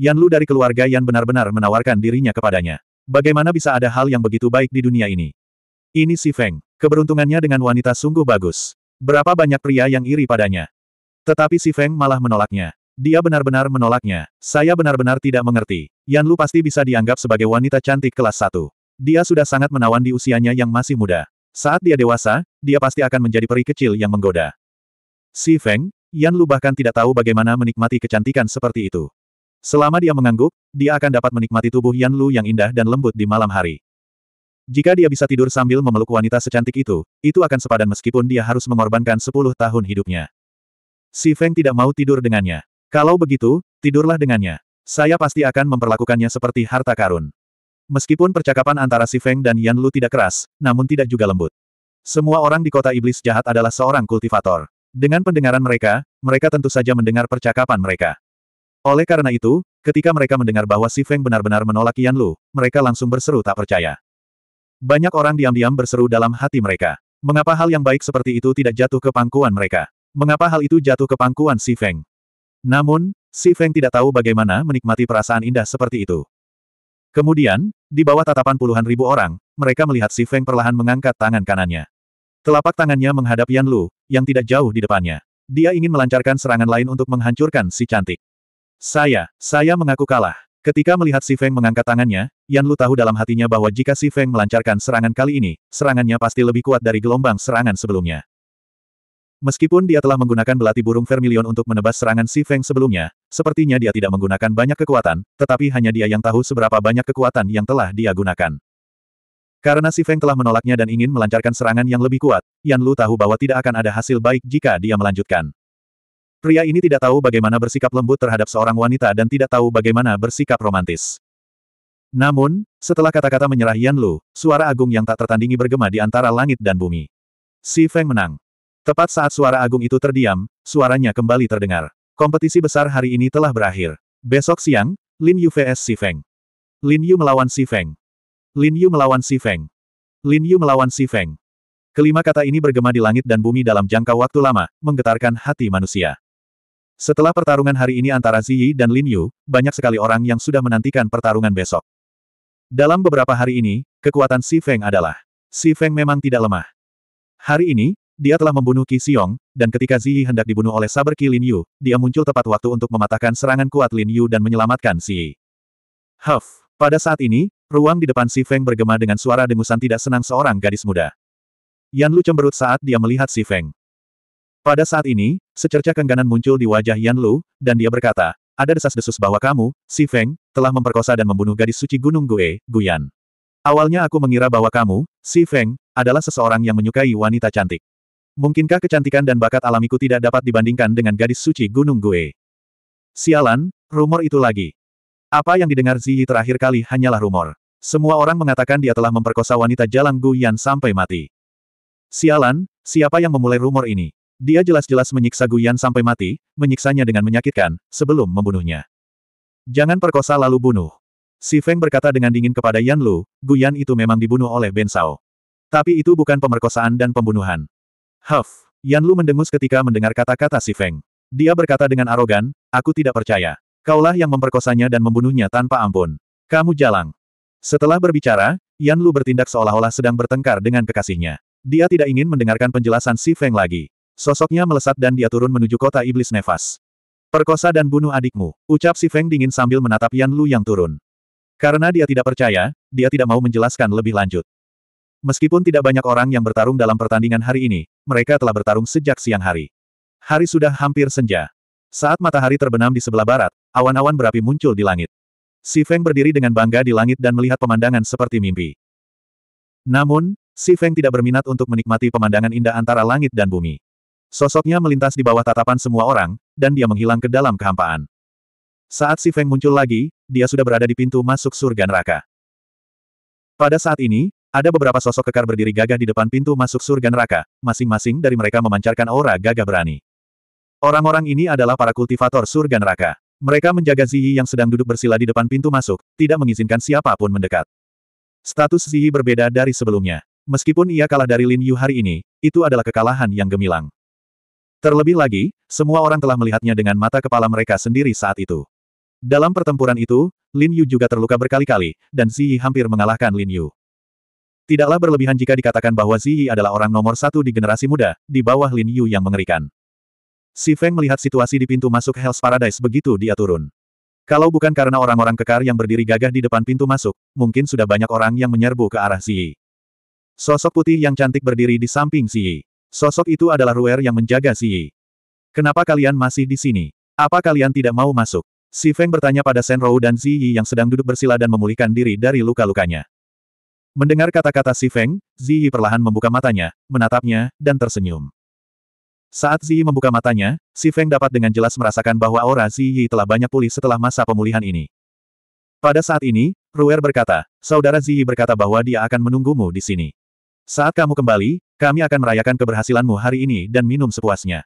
Yan Lu dari keluarga Yan benar-benar menawarkan dirinya kepadanya. Bagaimana bisa ada hal yang begitu baik di dunia ini? Ini si Feng. Keberuntungannya dengan wanita sungguh bagus. Berapa banyak pria yang iri padanya. Tetapi si Feng malah menolaknya. Dia benar-benar menolaknya. Saya benar-benar tidak mengerti. Yan Lu pasti bisa dianggap sebagai wanita cantik kelas 1. Dia sudah sangat menawan di usianya yang masih muda. Saat dia dewasa, dia pasti akan menjadi peri kecil yang menggoda. Si Feng, Yan Lu bahkan tidak tahu bagaimana menikmati kecantikan seperti itu. Selama dia mengangguk, dia akan dapat menikmati tubuh Yan Lu yang indah dan lembut di malam hari. Jika dia bisa tidur sambil memeluk wanita secantik itu, itu akan sepadan meskipun dia harus mengorbankan 10 tahun hidupnya. Si Feng tidak mau tidur dengannya. Kalau begitu, tidurlah dengannya. Saya pasti akan memperlakukannya seperti harta karun. Meskipun percakapan antara Si Feng dan Yan Lu tidak keras, namun tidak juga lembut. Semua orang di kota iblis jahat adalah seorang kultivator. Dengan pendengaran mereka, mereka tentu saja mendengar percakapan mereka. Oleh karena itu, ketika mereka mendengar bahwa Si Feng benar-benar menolak Yan Lu, mereka langsung berseru tak percaya. Banyak orang diam-diam berseru dalam hati mereka. Mengapa hal yang baik seperti itu tidak jatuh ke pangkuan mereka? Mengapa hal itu jatuh ke pangkuan Si Feng? Namun, Si Feng tidak tahu bagaimana menikmati perasaan indah seperti itu. Kemudian, di bawah tatapan puluhan ribu orang, mereka melihat Si Feng perlahan mengangkat tangan kanannya. Telapak tangannya menghadap Yan Lu, yang tidak jauh di depannya. Dia ingin melancarkan serangan lain untuk menghancurkan si cantik. Saya, saya mengaku kalah. Ketika melihat Si Feng mengangkat tangannya, Yan Lu tahu dalam hatinya bahwa jika Si Feng melancarkan serangan kali ini, serangannya pasti lebih kuat dari gelombang serangan sebelumnya. Meskipun dia telah menggunakan belati burung vermilion untuk menebas serangan Si Feng sebelumnya, sepertinya dia tidak menggunakan banyak kekuatan, tetapi hanya dia yang tahu seberapa banyak kekuatan yang telah dia gunakan. Karena Si Feng telah menolaknya dan ingin melancarkan serangan yang lebih kuat, Yan Lu tahu bahwa tidak akan ada hasil baik jika dia melanjutkan. Pria ini tidak tahu bagaimana bersikap lembut terhadap seorang wanita dan tidak tahu bagaimana bersikap romantis. Namun, setelah kata-kata menyerah Yan Lu, suara agung yang tak tertandingi bergema di antara langit dan bumi. Si Feng menang. Tepat saat suara agung itu terdiam, suaranya kembali terdengar. Kompetisi besar hari ini telah berakhir. Besok siang, Lin Yu vs Si Feng. Lin Yu melawan Si Feng. Lin Yu melawan Si Feng. Lin Yu melawan Si Feng. Kelima kata ini bergema di langit dan bumi dalam jangka waktu lama, menggetarkan hati manusia. Setelah pertarungan hari ini antara Ziyi dan Lin Yu, banyak sekali orang yang sudah menantikan pertarungan besok. Dalam beberapa hari ini, kekuatan Si Feng adalah. Si Feng memang tidak lemah. Hari ini, dia telah membunuh Qi Xiong, dan ketika Ziyi hendak dibunuh oleh saber Qi Lin Yu, dia muncul tepat waktu untuk mematahkan serangan kuat Lin Yu dan menyelamatkan Ziyi. Huff! Pada saat ini, ruang di depan Si Feng bergema dengan suara dengusan tidak senang seorang gadis muda. Yan Lu cemberut saat dia melihat Si Feng. Pada saat ini, secercah kengganan muncul di wajah Yan Lu, dan dia berkata, ada desas-desus bahwa kamu, Si Feng, telah memperkosa dan membunuh gadis suci Gunung Gue, Guyan. Awalnya aku mengira bahwa kamu, Si Feng, adalah seseorang yang menyukai wanita cantik. Mungkinkah kecantikan dan bakat alamiku tidak dapat dibandingkan dengan gadis suci Gunung Gue? Sialan, rumor itu lagi. Apa yang didengar Ziyi terakhir kali hanyalah rumor. Semua orang mengatakan dia telah memperkosa wanita jalan Guyan sampai mati. Sialan, siapa yang memulai rumor ini? Dia jelas-jelas menyiksa Guyan sampai mati, menyiksanya dengan menyakitkan, sebelum membunuhnya. Jangan perkosa lalu bunuh. Si Feng berkata dengan dingin kepada Yan Lu, Guyan itu memang dibunuh oleh Ben Sao. Tapi itu bukan pemerkosaan dan pembunuhan. Huff, Yan Lu mendengus ketika mendengar kata-kata si Feng. Dia berkata dengan arogan, aku tidak percaya. Kaulah yang memperkosanya dan membunuhnya tanpa ampun. Kamu jalang. Setelah berbicara, Yan Lu bertindak seolah-olah sedang bertengkar dengan kekasihnya. Dia tidak ingin mendengarkan penjelasan Si Feng lagi. Sosoknya melesat dan dia turun menuju kota iblis nefas. Perkosa dan bunuh adikmu, ucap si Feng dingin sambil menatap Yan Lu yang turun. Karena dia tidak percaya, dia tidak mau menjelaskan lebih lanjut. Meskipun tidak banyak orang yang bertarung dalam pertandingan hari ini, mereka telah bertarung sejak siang hari. Hari sudah hampir senja. Saat matahari terbenam di sebelah barat, awan-awan berapi muncul di langit. Si Feng berdiri dengan bangga di langit dan melihat pemandangan seperti mimpi. Namun, Si Feng tidak berminat untuk menikmati pemandangan indah antara langit dan bumi. Sosoknya melintas di bawah tatapan semua orang, dan dia menghilang ke dalam kehampaan. Saat si Feng muncul lagi, dia sudah berada di pintu masuk surga neraka. Pada saat ini, ada beberapa sosok kekar berdiri gagah di depan pintu masuk surga neraka, masing-masing dari mereka memancarkan aura gagah berani. Orang-orang ini adalah para kultivator surga neraka. Mereka menjaga Ziyi yang sedang duduk bersila di depan pintu masuk, tidak mengizinkan siapapun mendekat. Status Ziyi berbeda dari sebelumnya. Meskipun ia kalah dari Lin Yu hari ini, itu adalah kekalahan yang gemilang. Terlebih lagi, semua orang telah melihatnya dengan mata kepala mereka sendiri saat itu. Dalam pertempuran itu, Lin Yu juga terluka berkali-kali, dan Zi Yi hampir mengalahkan Lin Yu. Tidaklah berlebihan jika dikatakan bahwa Zi Yi adalah orang nomor satu di generasi muda, di bawah Lin Yu yang mengerikan. Si Feng melihat situasi di pintu masuk Hell's Paradise begitu dia turun. Kalau bukan karena orang-orang kekar yang berdiri gagah di depan pintu masuk, mungkin sudah banyak orang yang menyerbu ke arah Zi Yi. Sosok putih yang cantik berdiri di samping Zi Yi. Sosok itu adalah Ruer yang menjaga Xi Kenapa kalian masih di sini? Apa kalian tidak mau masuk? Si Feng bertanya pada Shen Rou dan Yi yang sedang duduk bersila dan memulihkan diri dari luka-lukanya. Mendengar kata-kata Si Feng, Yi perlahan membuka matanya, menatapnya, dan tersenyum. Saat Yi membuka matanya, Si Feng dapat dengan jelas merasakan bahwa aura Yi telah banyak pulih setelah masa pemulihan ini. Pada saat ini, Ruer berkata, saudara Yi berkata bahwa dia akan menunggumu di sini. Saat kamu kembali, kami akan merayakan keberhasilanmu hari ini dan minum sepuasnya.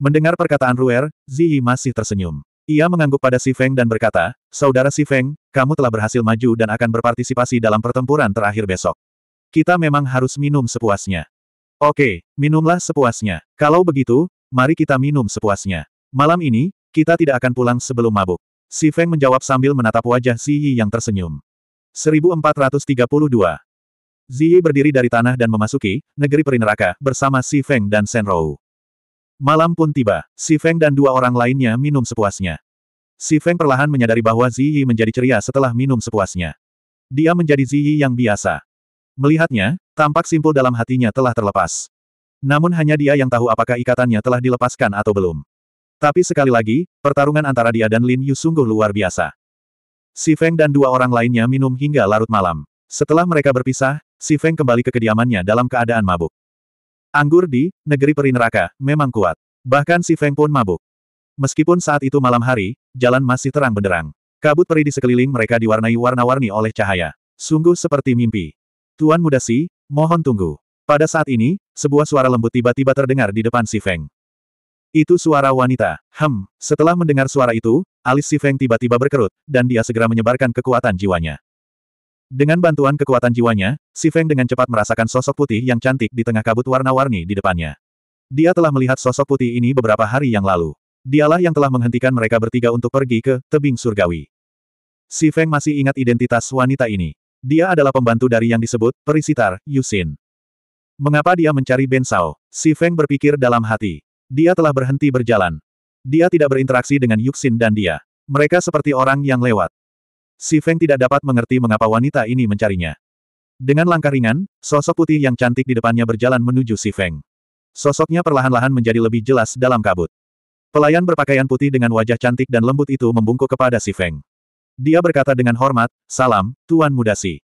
Mendengar perkataan Ruer, Ziyi masih tersenyum. Ia mengangguk pada Si Feng dan berkata, Saudara Si Feng, kamu telah berhasil maju dan akan berpartisipasi dalam pertempuran terakhir besok. Kita memang harus minum sepuasnya. Oke, minumlah sepuasnya. Kalau begitu, mari kita minum sepuasnya. Malam ini, kita tidak akan pulang sebelum mabuk. Si Feng menjawab sambil menatap wajah Si yang tersenyum. 1432. Ziyi berdiri dari tanah dan memasuki negeri Neraka bersama Si Feng dan Shen Rou. Malam pun tiba, Si Feng dan dua orang lainnya minum sepuasnya. Si Feng perlahan menyadari bahwa Ziyi menjadi ceria setelah minum sepuasnya. Dia menjadi Ziyi yang biasa. Melihatnya, tampak simpul dalam hatinya telah terlepas. Namun hanya dia yang tahu apakah ikatannya telah dilepaskan atau belum. Tapi sekali lagi, pertarungan antara dia dan Lin Yu sungguh luar biasa. Si Feng dan dua orang lainnya minum hingga larut malam. Setelah mereka berpisah, Si Feng kembali ke kediamannya dalam keadaan mabuk. Anggur di negeri peri neraka memang kuat. Bahkan Si Feng pun mabuk. Meskipun saat itu malam hari, jalan masih terang benderang. Kabut peri di sekeliling mereka diwarnai warna-warni oleh cahaya. Sungguh seperti mimpi. Tuan muda Si, mohon tunggu. Pada saat ini, sebuah suara lembut tiba-tiba terdengar di depan Si Feng. Itu suara wanita. Hem, setelah mendengar suara itu, alis Si Feng tiba-tiba berkerut, dan dia segera menyebarkan kekuatan jiwanya. Dengan bantuan kekuatan jiwanya, Si Feng dengan cepat merasakan sosok putih yang cantik di tengah kabut warna-warni di depannya. Dia telah melihat sosok putih ini beberapa hari yang lalu. Dialah yang telah menghentikan mereka bertiga untuk pergi ke tebing surgawi. Si Feng masih ingat identitas wanita ini. Dia adalah pembantu dari yang disebut Perisitar, Yusin. Mengapa dia mencari Ben Sao? Si Feng berpikir dalam hati. Dia telah berhenti berjalan. Dia tidak berinteraksi dengan Yuxin dan dia. Mereka seperti orang yang lewat. Si Feng tidak dapat mengerti mengapa wanita ini mencarinya. Dengan langkah ringan, sosok putih yang cantik di depannya berjalan menuju Si Feng. Sosoknya perlahan-lahan menjadi lebih jelas dalam kabut. Pelayan berpakaian putih dengan wajah cantik dan lembut itu membungkuk kepada Si Feng. Dia berkata dengan hormat, Salam, Tuan Muda Si.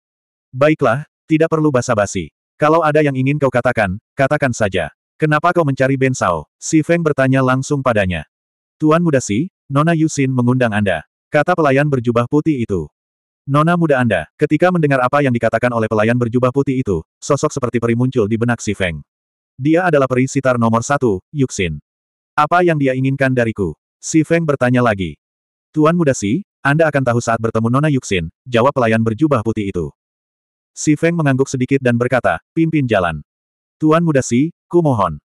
Baiklah, tidak perlu basa-basi. Kalau ada yang ingin kau katakan, katakan saja. Kenapa kau mencari Ben Sao? Si Feng bertanya langsung padanya. Tuan Muda Si, Nona Yusin mengundang Anda. Kata pelayan berjubah putih itu. Nona muda Anda, ketika mendengar apa yang dikatakan oleh pelayan berjubah putih itu, sosok seperti peri muncul di benak si Feng. Dia adalah peri sitar nomor satu, Yuxin. Apa yang dia inginkan dariku? Si Feng bertanya lagi. Tuan muda Si, Anda akan tahu saat bertemu Nona Yuxin, jawab pelayan berjubah putih itu. Si Feng mengangguk sedikit dan berkata, pimpin jalan. Tuan muda Si, ku mohon.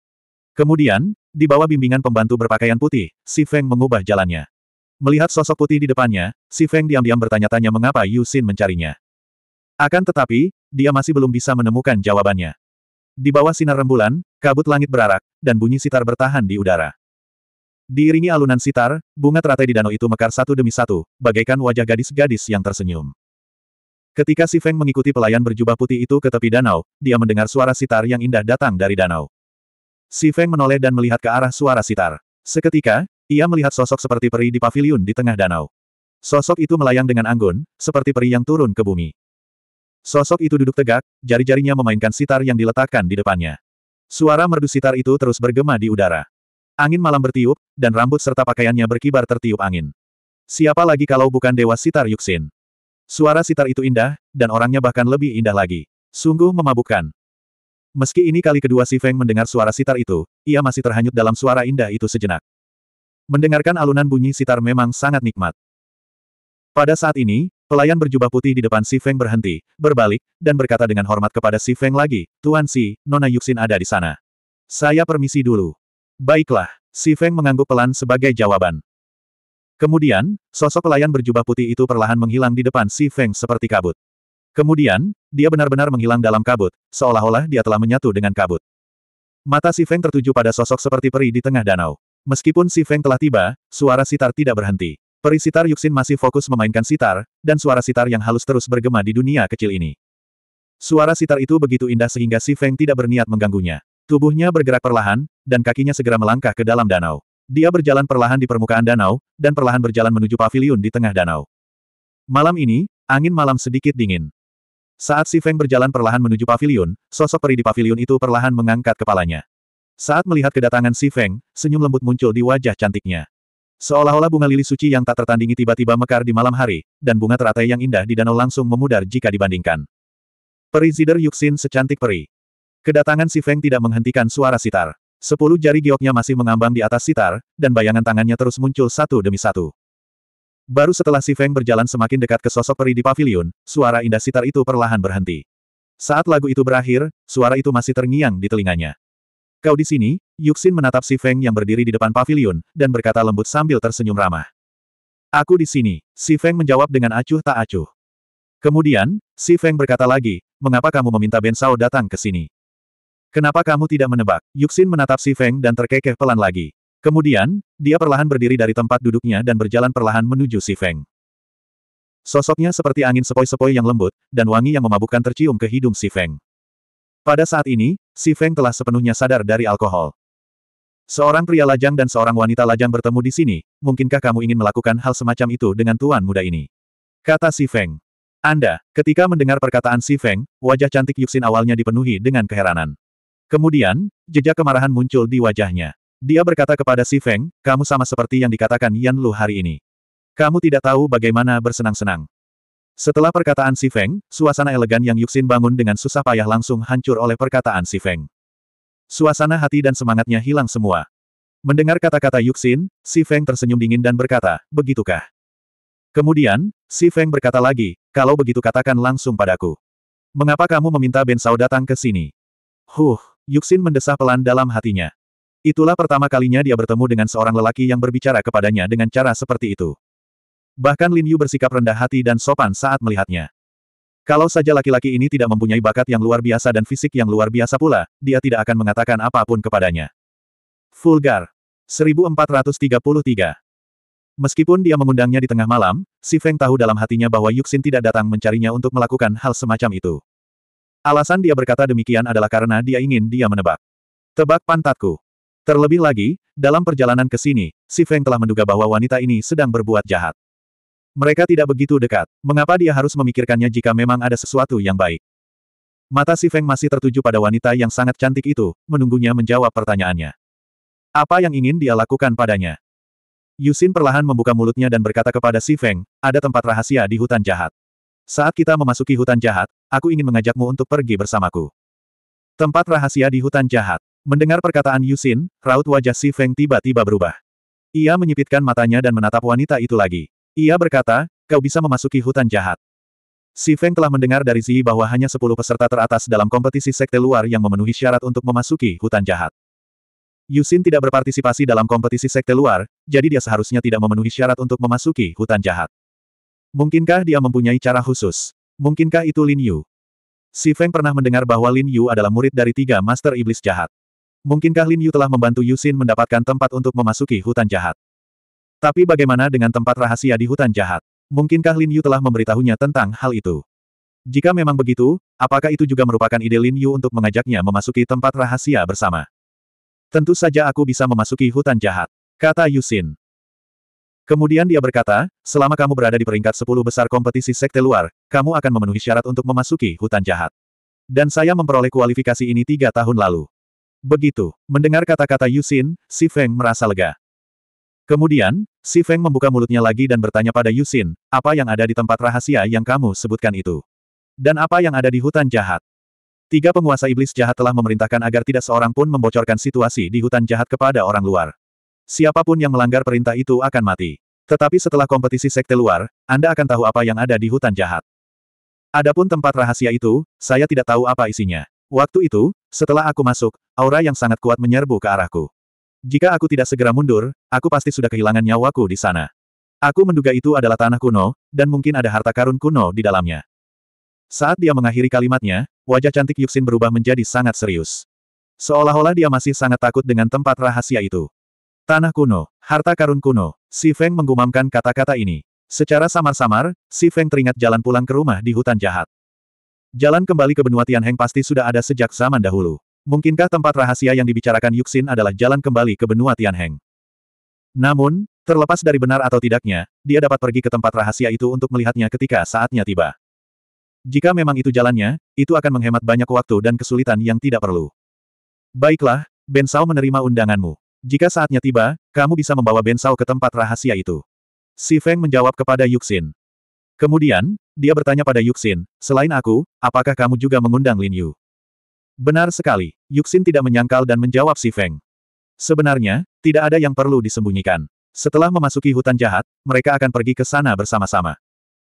Kemudian, di bawah bimbingan pembantu berpakaian putih, Si Feng mengubah jalannya. Melihat sosok putih di depannya, si Feng diam-diam bertanya-tanya mengapa Yu Xin mencarinya. Akan tetapi, dia masih belum bisa menemukan jawabannya. Di bawah sinar rembulan, kabut langit berarak, dan bunyi sitar bertahan di udara. Diiringi alunan sitar, bunga teratai di danau itu mekar satu demi satu, bagaikan wajah gadis-gadis yang tersenyum. Ketika si Feng mengikuti pelayan berjubah putih itu ke tepi danau, dia mendengar suara sitar yang indah datang dari danau. Si Feng menoleh dan melihat ke arah suara sitar. Seketika, ia melihat sosok seperti peri di paviliun di tengah danau. Sosok itu melayang dengan anggun, seperti peri yang turun ke bumi. Sosok itu duduk tegak, jari-jarinya memainkan sitar yang diletakkan di depannya. Suara merdu sitar itu terus bergema di udara. Angin malam bertiup, dan rambut serta pakaiannya berkibar tertiup angin. Siapa lagi kalau bukan Dewa Sitar Yuxin? Suara sitar itu indah, dan orangnya bahkan lebih indah lagi. Sungguh memabukkan. Meski ini kali kedua Si Feng mendengar suara sitar itu, ia masih terhanyut dalam suara indah itu sejenak. Mendengarkan alunan bunyi sitar memang sangat nikmat. Pada saat ini, pelayan berjubah putih di depan Si Feng berhenti, berbalik, dan berkata dengan hormat kepada Si Feng lagi, Tuan Si, Nona Yuxin ada di sana. Saya permisi dulu. Baiklah, Si Feng mengangguk pelan sebagai jawaban. Kemudian, sosok pelayan berjubah putih itu perlahan menghilang di depan Si Feng seperti kabut. Kemudian, dia benar-benar menghilang dalam kabut, seolah-olah dia telah menyatu dengan kabut. Mata Si Feng tertuju pada sosok seperti peri di tengah danau. Meskipun si Feng telah tiba, suara sitar tidak berhenti. Peri sitar Yuxin masih fokus memainkan sitar, dan suara sitar yang halus terus bergema di dunia kecil ini. Suara sitar itu begitu indah sehingga si Feng tidak berniat mengganggunya. Tubuhnya bergerak perlahan, dan kakinya segera melangkah ke dalam danau. Dia berjalan perlahan di permukaan danau, dan perlahan berjalan menuju pavilion di tengah danau. Malam ini, angin malam sedikit dingin. Saat si Feng berjalan perlahan menuju pavilion, sosok peri di pavilion itu perlahan mengangkat kepalanya. Saat melihat kedatangan Si Feng, senyum lembut muncul di wajah cantiknya. Seolah-olah bunga lili suci yang tak tertandingi tiba-tiba mekar di malam hari, dan bunga teratai yang indah di danau langsung memudar jika dibandingkan. Peri Zider Yuxin secantik peri. Kedatangan Si Feng tidak menghentikan suara sitar. Sepuluh jari gioknya masih mengambang di atas sitar, dan bayangan tangannya terus muncul satu demi satu. Baru setelah Si Feng berjalan semakin dekat ke sosok peri di pavilion, suara indah sitar itu perlahan berhenti. Saat lagu itu berakhir, suara itu masih terngiang di telinganya. Kau di sini? Yuxin menatap si Feng yang berdiri di depan pavilion, dan berkata lembut sambil tersenyum ramah. Aku di sini, si Feng menjawab dengan acuh tak acuh. Kemudian, si Feng berkata lagi, mengapa kamu meminta Ben Sao datang ke sini? Kenapa kamu tidak menebak? Yuxin menatap si Feng dan terkekeh pelan lagi. Kemudian, dia perlahan berdiri dari tempat duduknya dan berjalan perlahan menuju si Feng. Sosoknya seperti angin sepoi-sepoi yang lembut, dan wangi yang memabukkan tercium ke hidung si Feng. Pada saat ini, Si Feng telah sepenuhnya sadar dari alkohol. Seorang pria lajang dan seorang wanita lajang bertemu di sini, mungkinkah kamu ingin melakukan hal semacam itu dengan tuan muda ini? Kata Si Feng. Anda, ketika mendengar perkataan Si Feng, wajah cantik Yuxin awalnya dipenuhi dengan keheranan. Kemudian, jejak kemarahan muncul di wajahnya. Dia berkata kepada Si Feng, kamu sama seperti yang dikatakan Yan Lu hari ini. Kamu tidak tahu bagaimana bersenang-senang. Setelah perkataan Si Feng, suasana elegan yang Yuxin bangun dengan susah payah langsung hancur oleh perkataan Si Feng. Suasana hati dan semangatnya hilang semua. Mendengar kata-kata Yuxin, Si Feng tersenyum dingin dan berkata, begitukah? Kemudian, Si Feng berkata lagi, kalau begitu katakan langsung padaku. Mengapa kamu meminta Ben Sao datang ke sini? Huh, Yuxin mendesah pelan dalam hatinya. Itulah pertama kalinya dia bertemu dengan seorang lelaki yang berbicara kepadanya dengan cara seperti itu. Bahkan Lin Yu bersikap rendah hati dan sopan saat melihatnya. Kalau saja laki-laki ini tidak mempunyai bakat yang luar biasa dan fisik yang luar biasa pula, dia tidak akan mengatakan apapun kepadanya. Vulgar. 1433 Meskipun dia mengundangnya di tengah malam, Si Feng tahu dalam hatinya bahwa Yuxin tidak datang mencarinya untuk melakukan hal semacam itu. Alasan dia berkata demikian adalah karena dia ingin dia menebak. Tebak pantatku. Terlebih lagi, dalam perjalanan ke sini, Si Feng telah menduga bahwa wanita ini sedang berbuat jahat. Mereka tidak begitu dekat. Mengapa dia harus memikirkannya jika memang ada sesuatu yang baik? Mata si Feng masih tertuju pada wanita yang sangat cantik itu, menunggunya menjawab pertanyaannya. Apa yang ingin dia lakukan padanya? Yusin perlahan membuka mulutnya dan berkata kepada si Feng, ada tempat rahasia di hutan jahat. Saat kita memasuki hutan jahat, aku ingin mengajakmu untuk pergi bersamaku. Tempat rahasia di hutan jahat. Mendengar perkataan Yusin, raut wajah si Feng tiba-tiba berubah. Ia menyipitkan matanya dan menatap wanita itu lagi. Ia berkata, kau bisa memasuki hutan jahat. Si Feng telah mendengar dari Zi bahwa hanya 10 peserta teratas dalam kompetisi sekte luar yang memenuhi syarat untuk memasuki hutan jahat. Yusin tidak berpartisipasi dalam kompetisi sekte luar, jadi dia seharusnya tidak memenuhi syarat untuk memasuki hutan jahat. Mungkinkah dia mempunyai cara khusus? Mungkinkah itu Lin Yu? Si Feng pernah mendengar bahwa Lin Yu adalah murid dari tiga master iblis jahat. Mungkinkah Lin Yu telah membantu Yusin mendapatkan tempat untuk memasuki hutan jahat? Tapi bagaimana dengan tempat rahasia di hutan jahat? Mungkinkah Lin Yu telah memberitahunya tentang hal itu? Jika memang begitu, apakah itu juga merupakan ide Lin Yu untuk mengajaknya memasuki tempat rahasia bersama? Tentu saja aku bisa memasuki hutan jahat, kata Yusin. Kemudian dia berkata, selama kamu berada di peringkat 10 besar kompetisi sekte luar, kamu akan memenuhi syarat untuk memasuki hutan jahat. Dan saya memperoleh kualifikasi ini tiga tahun lalu. Begitu, mendengar kata-kata Yusin, Si Feng merasa lega. Kemudian, Si Feng membuka mulutnya lagi dan bertanya pada Yusin, apa yang ada di tempat rahasia yang kamu sebutkan itu? Dan apa yang ada di hutan jahat? Tiga penguasa iblis jahat telah memerintahkan agar tidak seorang pun membocorkan situasi di hutan jahat kepada orang luar. Siapapun yang melanggar perintah itu akan mati. Tetapi setelah kompetisi sekte luar, Anda akan tahu apa yang ada di hutan jahat. Adapun tempat rahasia itu, saya tidak tahu apa isinya. Waktu itu, setelah aku masuk, aura yang sangat kuat menyerbu ke arahku. Jika aku tidak segera mundur, aku pasti sudah kehilangan nyawaku di sana. Aku menduga itu adalah tanah kuno, dan mungkin ada harta karun kuno di dalamnya. Saat dia mengakhiri kalimatnya, wajah cantik Yuxin berubah menjadi sangat serius. Seolah-olah dia masih sangat takut dengan tempat rahasia itu. Tanah kuno, harta karun kuno, Si Feng menggumamkan kata-kata ini. Secara samar-samar, Si Feng teringat jalan pulang ke rumah di hutan jahat. Jalan kembali ke benua Tianheng pasti sudah ada sejak zaman dahulu. Mungkinkah tempat rahasia yang dibicarakan Yuxin adalah jalan kembali ke benua Tianheng? Namun, terlepas dari benar atau tidaknya, dia dapat pergi ke tempat rahasia itu untuk melihatnya ketika saatnya tiba. Jika memang itu jalannya, itu akan menghemat banyak waktu dan kesulitan yang tidak perlu. Baiklah, Ben menerima undanganmu. Jika saatnya tiba, kamu bisa membawa Ben ke tempat rahasia itu. Si Feng menjawab kepada Yuxin. Kemudian, dia bertanya pada Yuxin, selain aku, apakah kamu juga mengundang Lin Yu? Benar sekali, Yuxin tidak menyangkal dan menjawab si Feng. Sebenarnya, tidak ada yang perlu disembunyikan. Setelah memasuki hutan jahat, mereka akan pergi ke sana bersama-sama.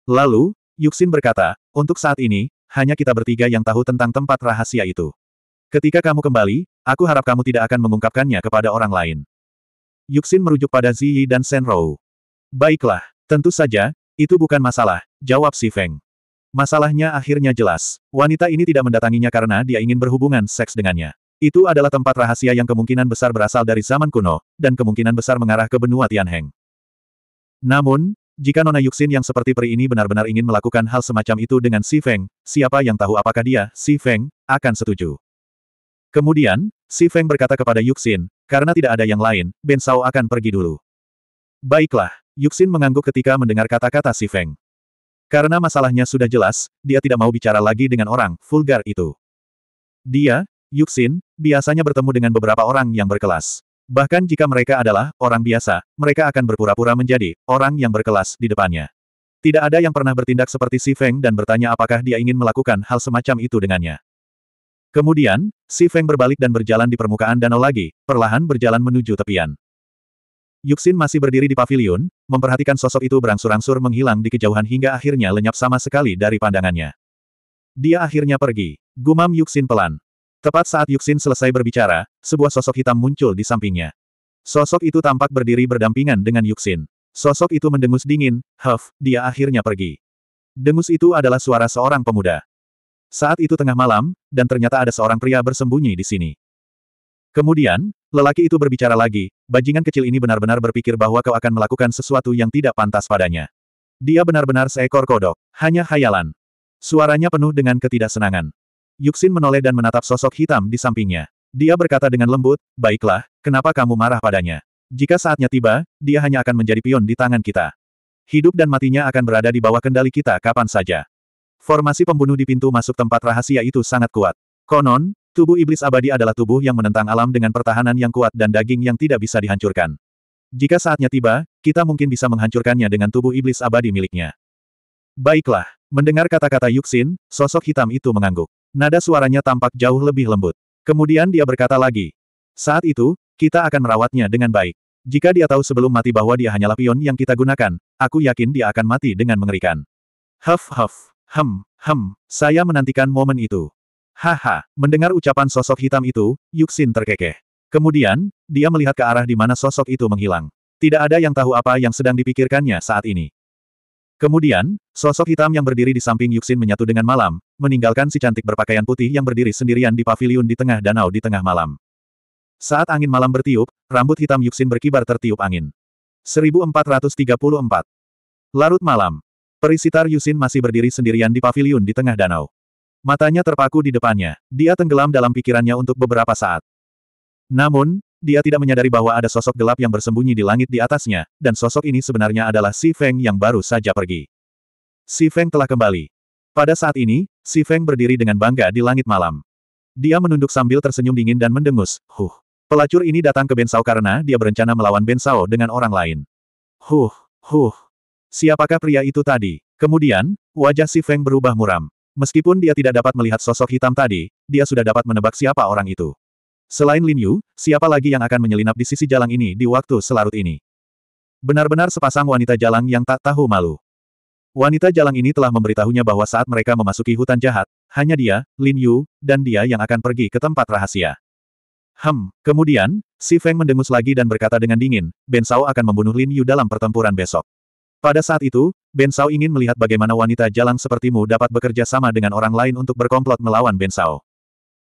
Lalu, Yuxin berkata, untuk saat ini, hanya kita bertiga yang tahu tentang tempat rahasia itu. Ketika kamu kembali, aku harap kamu tidak akan mengungkapkannya kepada orang lain. Yuxin merujuk pada Ziyi dan Senrou. Baiklah, tentu saja, itu bukan masalah, jawab si Feng. Masalahnya akhirnya jelas. Wanita ini tidak mendatanginya karena dia ingin berhubungan seks dengannya. Itu adalah tempat rahasia yang kemungkinan besar berasal dari zaman kuno, dan kemungkinan besar mengarah ke benua Tianheng. Namun, jika Nona Yuxin yang seperti peri ini benar-benar ingin melakukan hal semacam itu dengan Si Feng, siapa yang tahu apakah dia, Si Feng, akan setuju. Kemudian, Si Feng berkata kepada Yuxin, karena tidak ada yang lain, Ben Shao akan pergi dulu. Baiklah, Yuxin mengangguk ketika mendengar kata-kata Si Feng. Karena masalahnya sudah jelas, dia tidak mau bicara lagi dengan orang vulgar itu. Dia, Yuxin, biasanya bertemu dengan beberapa orang yang berkelas. Bahkan jika mereka adalah orang biasa, mereka akan berpura-pura menjadi orang yang berkelas di depannya. Tidak ada yang pernah bertindak seperti Si Feng dan bertanya apakah dia ingin melakukan hal semacam itu dengannya. Kemudian, Si Feng berbalik dan berjalan di permukaan danau lagi, perlahan berjalan menuju tepian. Yuxin masih berdiri di pavilion, memperhatikan sosok itu berangsur-angsur menghilang di kejauhan hingga akhirnya lenyap sama sekali dari pandangannya. Dia akhirnya pergi. Gumam Yuxin pelan. Tepat saat Yuxin selesai berbicara, sebuah sosok hitam muncul di sampingnya. Sosok itu tampak berdiri berdampingan dengan Yuxin. Sosok itu mendengus dingin, huff, dia akhirnya pergi. Dengus itu adalah suara seorang pemuda. Saat itu tengah malam, dan ternyata ada seorang pria bersembunyi di sini. Kemudian, Lelaki itu berbicara lagi, bajingan kecil ini benar-benar berpikir bahwa kau akan melakukan sesuatu yang tidak pantas padanya. Dia benar-benar seekor kodok, hanya khayalan. Suaranya penuh dengan ketidaksenangan. Yuxin menoleh dan menatap sosok hitam di sampingnya. Dia berkata dengan lembut, baiklah, kenapa kamu marah padanya? Jika saatnya tiba, dia hanya akan menjadi pion di tangan kita. Hidup dan matinya akan berada di bawah kendali kita kapan saja. Formasi pembunuh di pintu masuk tempat rahasia itu sangat kuat. Konon, Tubuh iblis abadi adalah tubuh yang menentang alam dengan pertahanan yang kuat dan daging yang tidak bisa dihancurkan. Jika saatnya tiba, kita mungkin bisa menghancurkannya dengan tubuh iblis abadi miliknya. Baiklah, mendengar kata-kata Yuxin, sosok hitam itu mengangguk. Nada suaranya tampak jauh lebih lembut. Kemudian dia berkata lagi, saat itu, kita akan merawatnya dengan baik. Jika dia tahu sebelum mati bahwa dia hanyalah pion yang kita gunakan, aku yakin dia akan mati dengan mengerikan. Huff huff, hem, hem, saya menantikan momen itu. Haha, mendengar ucapan sosok hitam itu, Yuxin terkekeh. Kemudian, dia melihat ke arah di mana sosok itu menghilang. Tidak ada yang tahu apa yang sedang dipikirkannya saat ini. Kemudian, sosok hitam yang berdiri di samping Yuxin menyatu dengan malam, meninggalkan si cantik berpakaian putih yang berdiri sendirian di pavilion di tengah danau di tengah malam. Saat angin malam bertiup, rambut hitam Yuxin berkibar tertiup angin. 1434. Larut malam. Perisitar Yuxin masih berdiri sendirian di pavilion di tengah danau. Matanya terpaku di depannya. Dia tenggelam dalam pikirannya untuk beberapa saat. Namun, dia tidak menyadari bahwa ada sosok gelap yang bersembunyi di langit di atasnya, dan sosok ini sebenarnya adalah Si Feng yang baru saja pergi. Si Feng telah kembali. Pada saat ini, Si Feng berdiri dengan bangga di langit malam. Dia menunduk sambil tersenyum dingin dan mendengus, huh. Pelacur ini datang ke Bensao karena dia berencana melawan Bensao dengan orang lain. Huh, huh. Siapakah pria itu tadi? Kemudian, wajah Si Feng berubah muram. Meskipun dia tidak dapat melihat sosok hitam tadi, dia sudah dapat menebak siapa orang itu. Selain Lin Yu, siapa lagi yang akan menyelinap di sisi jalan ini di waktu selarut ini? Benar-benar sepasang wanita jalang yang tak tahu malu. Wanita jalang ini telah memberitahunya bahwa saat mereka memasuki hutan jahat, hanya dia, Lin Yu, dan dia yang akan pergi ke tempat rahasia. Hem, kemudian, Si Feng mendengus lagi dan berkata dengan dingin, Ben Sao akan membunuh Lin Yu dalam pertempuran besok. Pada saat itu, Ben Sao ingin melihat bagaimana wanita Jalang sepertimu dapat bekerja sama dengan orang lain untuk berkomplot melawan Ben Sao.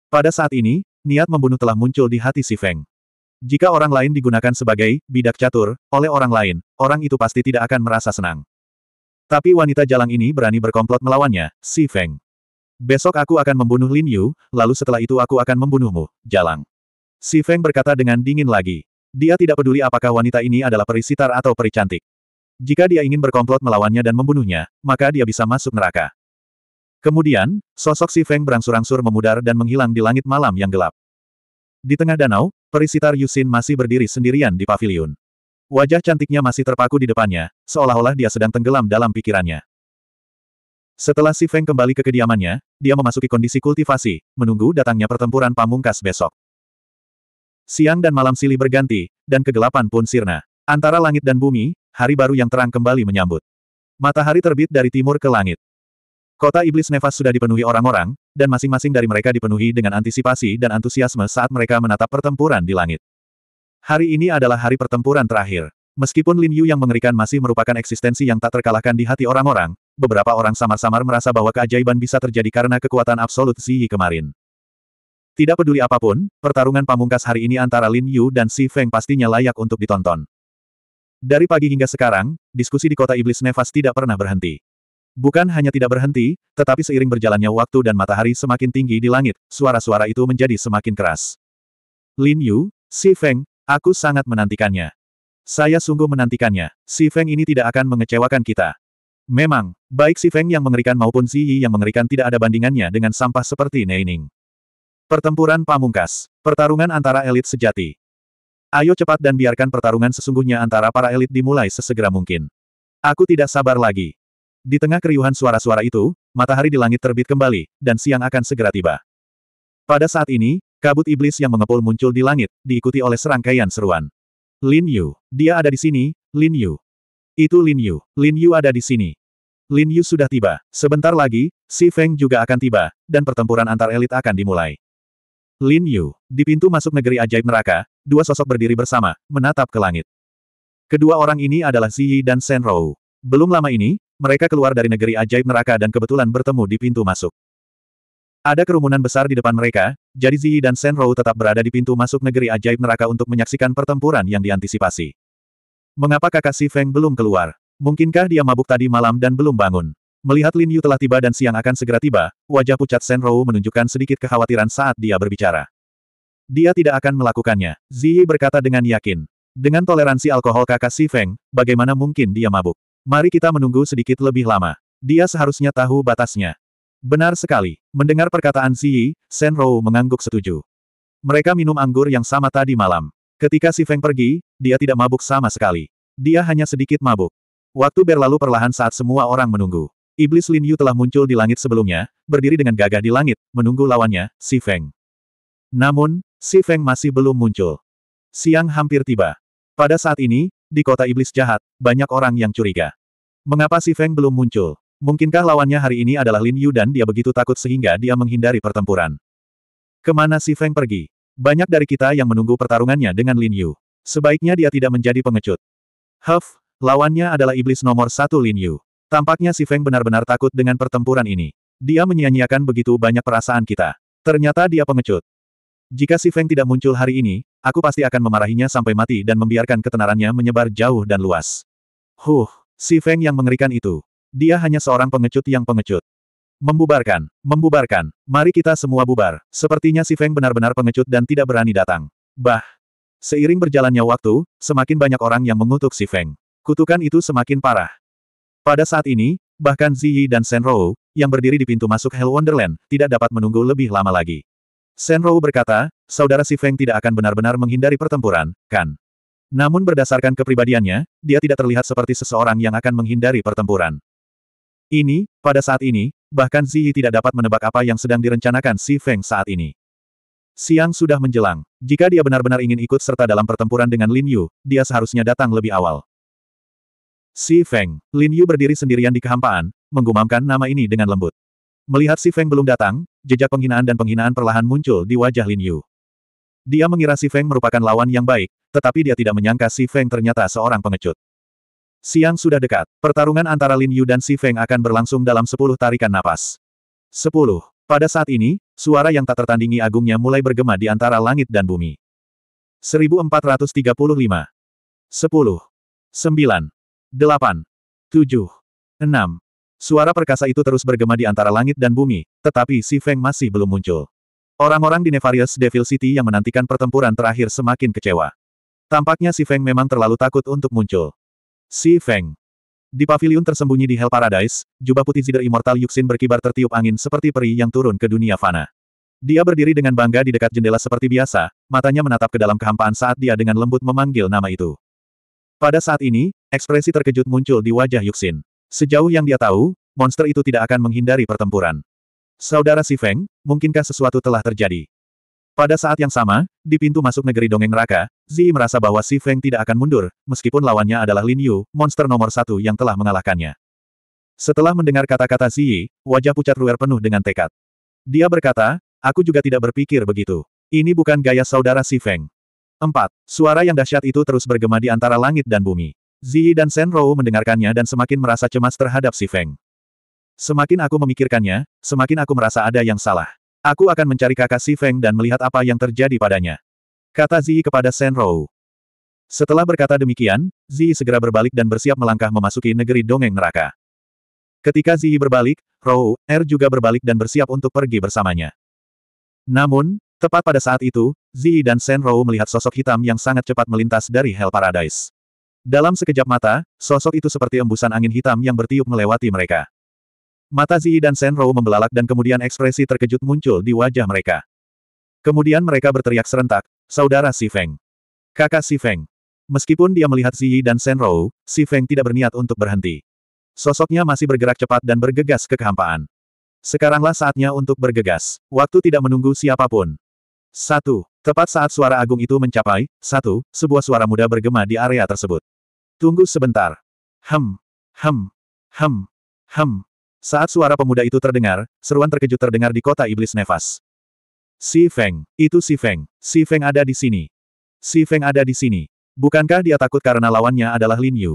Pada saat ini, niat membunuh telah muncul di hati si Feng. Jika orang lain digunakan sebagai bidak catur oleh orang lain, orang itu pasti tidak akan merasa senang. Tapi wanita jalang ini berani berkomplot melawannya, si Feng. Besok aku akan membunuh Lin Yu, lalu setelah itu aku akan membunuhmu, jalang. Si Feng berkata dengan dingin lagi. Dia tidak peduli apakah wanita ini adalah perisitar atau peri cantik. Jika dia ingin berkomplot melawannya dan membunuhnya, maka dia bisa masuk neraka. Kemudian, sosok si Feng berangsur-angsur memudar dan menghilang di langit malam yang gelap. Di tengah danau, Perisitar Yusin masih berdiri sendirian di paviliun. Wajah cantiknya masih terpaku di depannya, seolah-olah dia sedang tenggelam dalam pikirannya. Setelah si Feng kembali ke kediamannya, dia memasuki kondisi kultivasi, menunggu datangnya pertempuran pamungkas besok. Siang dan malam silih berganti, dan kegelapan pun sirna. Antara langit dan bumi, hari baru yang terang kembali menyambut. Matahari terbit dari timur ke langit. Kota Iblis Nefas sudah dipenuhi orang-orang, dan masing-masing dari mereka dipenuhi dengan antisipasi dan antusiasme saat mereka menatap pertempuran di langit. Hari ini adalah hari pertempuran terakhir. Meskipun Lin Yu yang mengerikan masih merupakan eksistensi yang tak terkalahkan di hati orang-orang, beberapa orang samar-samar merasa bahwa keajaiban bisa terjadi karena kekuatan absolut Xi kemarin. Tidak peduli apapun, pertarungan pamungkas hari ini antara Lin Yu dan Si Feng pastinya layak untuk ditonton. Dari pagi hingga sekarang, diskusi di kota iblis nefas tidak pernah berhenti. Bukan hanya tidak berhenti, tetapi seiring berjalannya waktu dan matahari semakin tinggi di langit, suara-suara itu menjadi semakin keras. Lin Yu, Si Feng, aku sangat menantikannya. Saya sungguh menantikannya, Si Feng ini tidak akan mengecewakan kita. Memang, baik Si Feng yang mengerikan maupun Zi Yi yang mengerikan tidak ada bandingannya dengan sampah seperti Neining. Pertempuran pamungkas, pertarungan antara elit sejati. Ayo cepat dan biarkan pertarungan sesungguhnya antara para elit dimulai sesegera mungkin. Aku tidak sabar lagi. Di tengah keriuhan suara-suara itu, matahari di langit terbit kembali, dan siang akan segera tiba. Pada saat ini, kabut iblis yang mengepul muncul di langit, diikuti oleh serangkaian seruan. Lin Yu. Dia ada di sini, Lin Yu. Itu Lin Yu. Lin Yu ada di sini. Lin Yu sudah tiba. Sebentar lagi, Si Feng juga akan tiba, dan pertempuran antar elit akan dimulai. Lin Yu. Di pintu masuk negeri ajaib neraka, dua sosok berdiri bersama, menatap ke langit. Kedua orang ini adalah Ziyi dan Shen Rou. Belum lama ini, mereka keluar dari negeri ajaib neraka dan kebetulan bertemu di pintu masuk. Ada kerumunan besar di depan mereka, jadi Ziyi dan Shen Rou tetap berada di pintu masuk negeri ajaib neraka untuk menyaksikan pertempuran yang diantisipasi. Mengapa kakak Si Feng belum keluar? Mungkinkah dia mabuk tadi malam dan belum bangun? Melihat Lin Yu telah tiba dan siang akan segera tiba, wajah pucat Shen Rou menunjukkan sedikit kekhawatiran saat dia berbicara. Dia tidak akan melakukannya, Ziyi berkata dengan yakin. Dengan toleransi alkohol kakak Si Feng, bagaimana mungkin dia mabuk? Mari kita menunggu sedikit lebih lama. Dia seharusnya tahu batasnya. Benar sekali. Mendengar perkataan Ziyi, Shen Rou mengangguk setuju. Mereka minum anggur yang sama tadi malam. Ketika Si Feng pergi, dia tidak mabuk sama sekali. Dia hanya sedikit mabuk. Waktu berlalu perlahan saat semua orang menunggu. Iblis Lin Yu telah muncul di langit sebelumnya, berdiri dengan gagah di langit, menunggu lawannya, Si Feng. Namun, Si Feng masih belum muncul. Siang hampir tiba. Pada saat ini, di kota iblis jahat, banyak orang yang curiga. Mengapa Si Feng belum muncul? Mungkinkah lawannya hari ini adalah Lin Yu dan dia begitu takut sehingga dia menghindari pertempuran? Kemana Si Feng pergi? Banyak dari kita yang menunggu pertarungannya dengan Lin Yu. Sebaiknya dia tidak menjadi pengecut. Huff, lawannya adalah iblis nomor satu Lin Yu. Tampaknya si Feng benar-benar takut dengan pertempuran ini. Dia menyia-nyiakan begitu banyak perasaan kita. Ternyata dia pengecut. Jika si Feng tidak muncul hari ini, aku pasti akan memarahinya sampai mati dan membiarkan ketenarannya menyebar jauh dan luas. Huh, si Feng yang mengerikan itu. Dia hanya seorang pengecut yang pengecut. Membubarkan, membubarkan, mari kita semua bubar. Sepertinya si Feng benar-benar pengecut dan tidak berani datang. Bah! Seiring berjalannya waktu, semakin banyak orang yang mengutuk si Feng. Kutukan itu semakin parah. Pada saat ini, bahkan Ziyi dan Senrou, yang berdiri di pintu masuk Hell Wonderland, tidak dapat menunggu lebih lama lagi. Senrou berkata, saudara si Feng tidak akan benar-benar menghindari pertempuran, kan? Namun berdasarkan kepribadiannya, dia tidak terlihat seperti seseorang yang akan menghindari pertempuran. Ini, pada saat ini, bahkan Ziyi tidak dapat menebak apa yang sedang direncanakan Si Feng saat ini. Siang sudah menjelang. Jika dia benar-benar ingin ikut serta dalam pertempuran dengan Lin Yu, dia seharusnya datang lebih awal. Si Feng, Lin Yu berdiri sendirian di kehampaan, menggumamkan nama ini dengan lembut. Melihat si Feng belum datang, jejak penghinaan dan penghinaan perlahan muncul di wajah Lin Yu. Dia mengira si Feng merupakan lawan yang baik, tetapi dia tidak menyangka si Feng ternyata seorang pengecut. Siang sudah dekat, pertarungan antara Lin Yu dan si Feng akan berlangsung dalam sepuluh tarikan napas. Sepuluh. Pada saat ini, suara yang tak tertandingi agungnya mulai bergema di antara langit dan bumi. 1435. 10. 9. Delapan. Tujuh. Enam. Suara perkasa itu terus bergema di antara langit dan bumi, tetapi si Feng masih belum muncul. Orang-orang di Nefarious Devil City yang menantikan pertempuran terakhir semakin kecewa. Tampaknya si Feng memang terlalu takut untuk muncul. Si Feng. Di pavilion tersembunyi di Hell Paradise, jubah putih Zider Immortal Yuxin berkibar tertiup angin seperti peri yang turun ke dunia fana. Dia berdiri dengan bangga di dekat jendela seperti biasa, matanya menatap ke dalam kehampaan saat dia dengan lembut memanggil nama itu. Pada saat ini, ekspresi terkejut muncul di wajah Yuxin. Sejauh yang dia tahu, monster itu tidak akan menghindari pertempuran. Saudara Si Feng, mungkinkah sesuatu telah terjadi? Pada saat yang sama, di pintu masuk negeri dongeng Raka, Zi merasa bahwa Si Feng tidak akan mundur, meskipun lawannya adalah Lin Yu, monster nomor satu yang telah mengalahkannya. Setelah mendengar kata-kata Zi, wajah pucat Ruer penuh dengan tekad. Dia berkata, aku juga tidak berpikir begitu. Ini bukan gaya saudara Si Feng. 4. Suara yang dahsyat itu terus bergema di antara langit dan bumi. Ziyi dan Shen Rou mendengarkannya dan semakin merasa cemas terhadap si Feng. Semakin aku memikirkannya, semakin aku merasa ada yang salah. Aku akan mencari kakak si Feng dan melihat apa yang terjadi padanya. Kata Ziyi kepada Shen Rou. Setelah berkata demikian, Ziyi segera berbalik dan bersiap melangkah memasuki negeri dongeng neraka. Ketika Ziyi berbalik, Rou, Er juga berbalik dan bersiap untuk pergi bersamanya. Namun, Tepat pada saat itu, Zii dan Shen Rou melihat sosok hitam yang sangat cepat melintas dari Hell Paradise. Dalam sekejap mata, sosok itu seperti embusan angin hitam yang bertiup melewati mereka. Mata Zii dan Shen Rou membelalak dan kemudian ekspresi terkejut muncul di wajah mereka. Kemudian mereka berteriak serentak, Saudara Si Feng. Kakak Si Feng. Meskipun dia melihat Zii dan Shen Rou, Si Feng tidak berniat untuk berhenti. Sosoknya masih bergerak cepat dan bergegas ke kehampaan. Sekaranglah saatnya untuk bergegas. Waktu tidak menunggu siapapun. Satu. Tepat saat suara agung itu mencapai, satu, sebuah suara muda bergema di area tersebut. Tunggu sebentar. Hem, hem, hem, hem. Saat suara pemuda itu terdengar, seruan terkejut terdengar di kota iblis nefas. Si Feng, itu Si Feng. Si Feng ada di sini. Si Feng ada di sini. Bukankah dia takut karena lawannya adalah Lin Yu?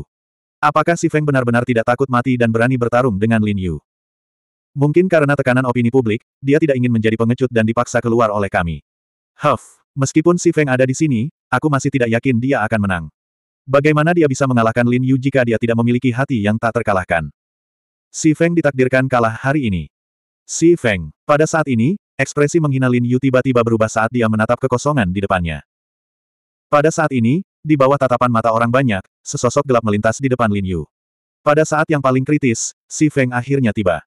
Apakah Si Feng benar-benar tidak takut mati dan berani bertarung dengan Lin Yu? Mungkin karena tekanan opini publik, dia tidak ingin menjadi pengecut dan dipaksa keluar oleh kami. Huff, meskipun Si Feng ada di sini, aku masih tidak yakin dia akan menang. Bagaimana dia bisa mengalahkan Lin Yu jika dia tidak memiliki hati yang tak terkalahkan? Si Feng ditakdirkan kalah hari ini. Si Feng, pada saat ini, ekspresi menghina Lin Yu tiba-tiba berubah saat dia menatap kekosongan di depannya. Pada saat ini, di bawah tatapan mata orang banyak, sesosok gelap melintas di depan Lin Yu. Pada saat yang paling kritis, Si Feng akhirnya tiba.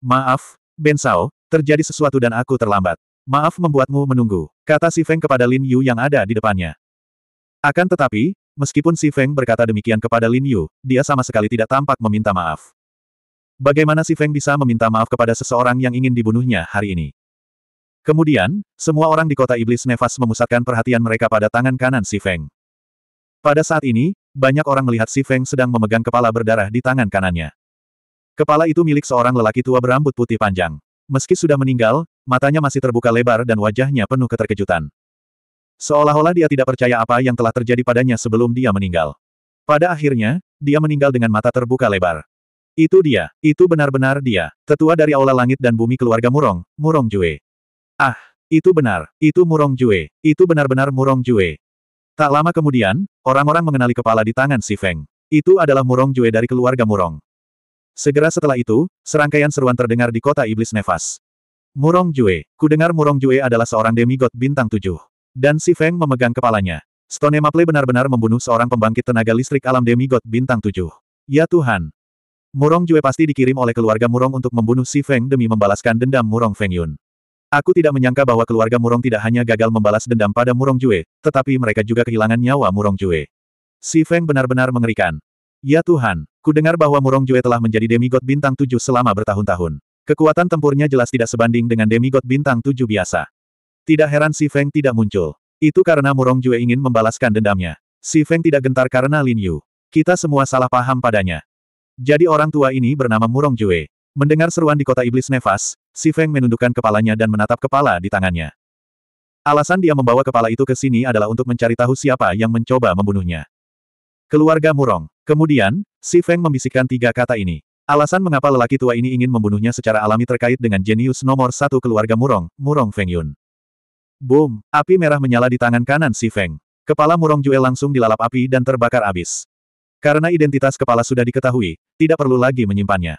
Maaf, Ben Sao, terjadi sesuatu dan aku terlambat. Maaf membuatmu menunggu, kata Si Feng kepada Lin Yu yang ada di depannya. Akan tetapi, meskipun Si Feng berkata demikian kepada Lin Yu, dia sama sekali tidak tampak meminta maaf. Bagaimana Si Feng bisa meminta maaf kepada seseorang yang ingin dibunuhnya hari ini? Kemudian, semua orang di kota iblis nefas memusatkan perhatian mereka pada tangan kanan Si Feng. Pada saat ini, banyak orang melihat Si Feng sedang memegang kepala berdarah di tangan kanannya. Kepala itu milik seorang lelaki tua berambut putih panjang. Meski sudah meninggal, Matanya masih terbuka lebar dan wajahnya penuh keterkejutan. Seolah-olah dia tidak percaya apa yang telah terjadi padanya sebelum dia meninggal. Pada akhirnya, dia meninggal dengan mata terbuka lebar. Itu dia, itu benar-benar dia, tetua dari Aula Langit dan Bumi keluarga Murong, Murong Jue. Ah, itu benar, itu Murong Jue, itu benar-benar Murong Jue. Tak lama kemudian, orang-orang mengenali kepala di tangan si Feng. Itu adalah Murong Jue dari keluarga Murong. Segera setelah itu, serangkaian seruan terdengar di kota iblis nefas. Murong Jue, kudengar Murong Jue adalah seorang demigod bintang tujuh. Dan si Feng memegang kepalanya. Stone Maple benar-benar membunuh seorang pembangkit tenaga listrik alam demigod bintang tujuh. Ya Tuhan. Murong Jue pasti dikirim oleh keluarga Murong untuk membunuh si Feng demi membalaskan dendam Murong Feng Yun. Aku tidak menyangka bahwa keluarga Murong tidak hanya gagal membalas dendam pada Murong Jue, tetapi mereka juga kehilangan nyawa Murong Jue. Si Feng benar-benar mengerikan. Ya Tuhan, ku dengar bahwa Murong Jue telah menjadi demigod bintang tujuh selama bertahun-tahun. Kekuatan tempurnya jelas tidak sebanding dengan demigod bintang tujuh biasa. Tidak heran Si Feng tidak muncul. Itu karena Murong Jue ingin membalaskan dendamnya. Si Feng tidak gentar karena Lin Yu. Kita semua salah paham padanya. Jadi orang tua ini bernama Murong Jue. Mendengar seruan di kota iblis nefas, Si Feng menundukkan kepalanya dan menatap kepala di tangannya. Alasan dia membawa kepala itu ke sini adalah untuk mencari tahu siapa yang mencoba membunuhnya. Keluarga Murong. Kemudian, Si Feng membisikkan tiga kata ini. Alasan mengapa lelaki tua ini ingin membunuhnya secara alami terkait dengan jenius nomor satu keluarga Murong, Murong Feng Yun. Boom, api merah menyala di tangan kanan si Feng. Kepala Murong Jue langsung dilalap api dan terbakar abis. Karena identitas kepala sudah diketahui, tidak perlu lagi menyimpannya.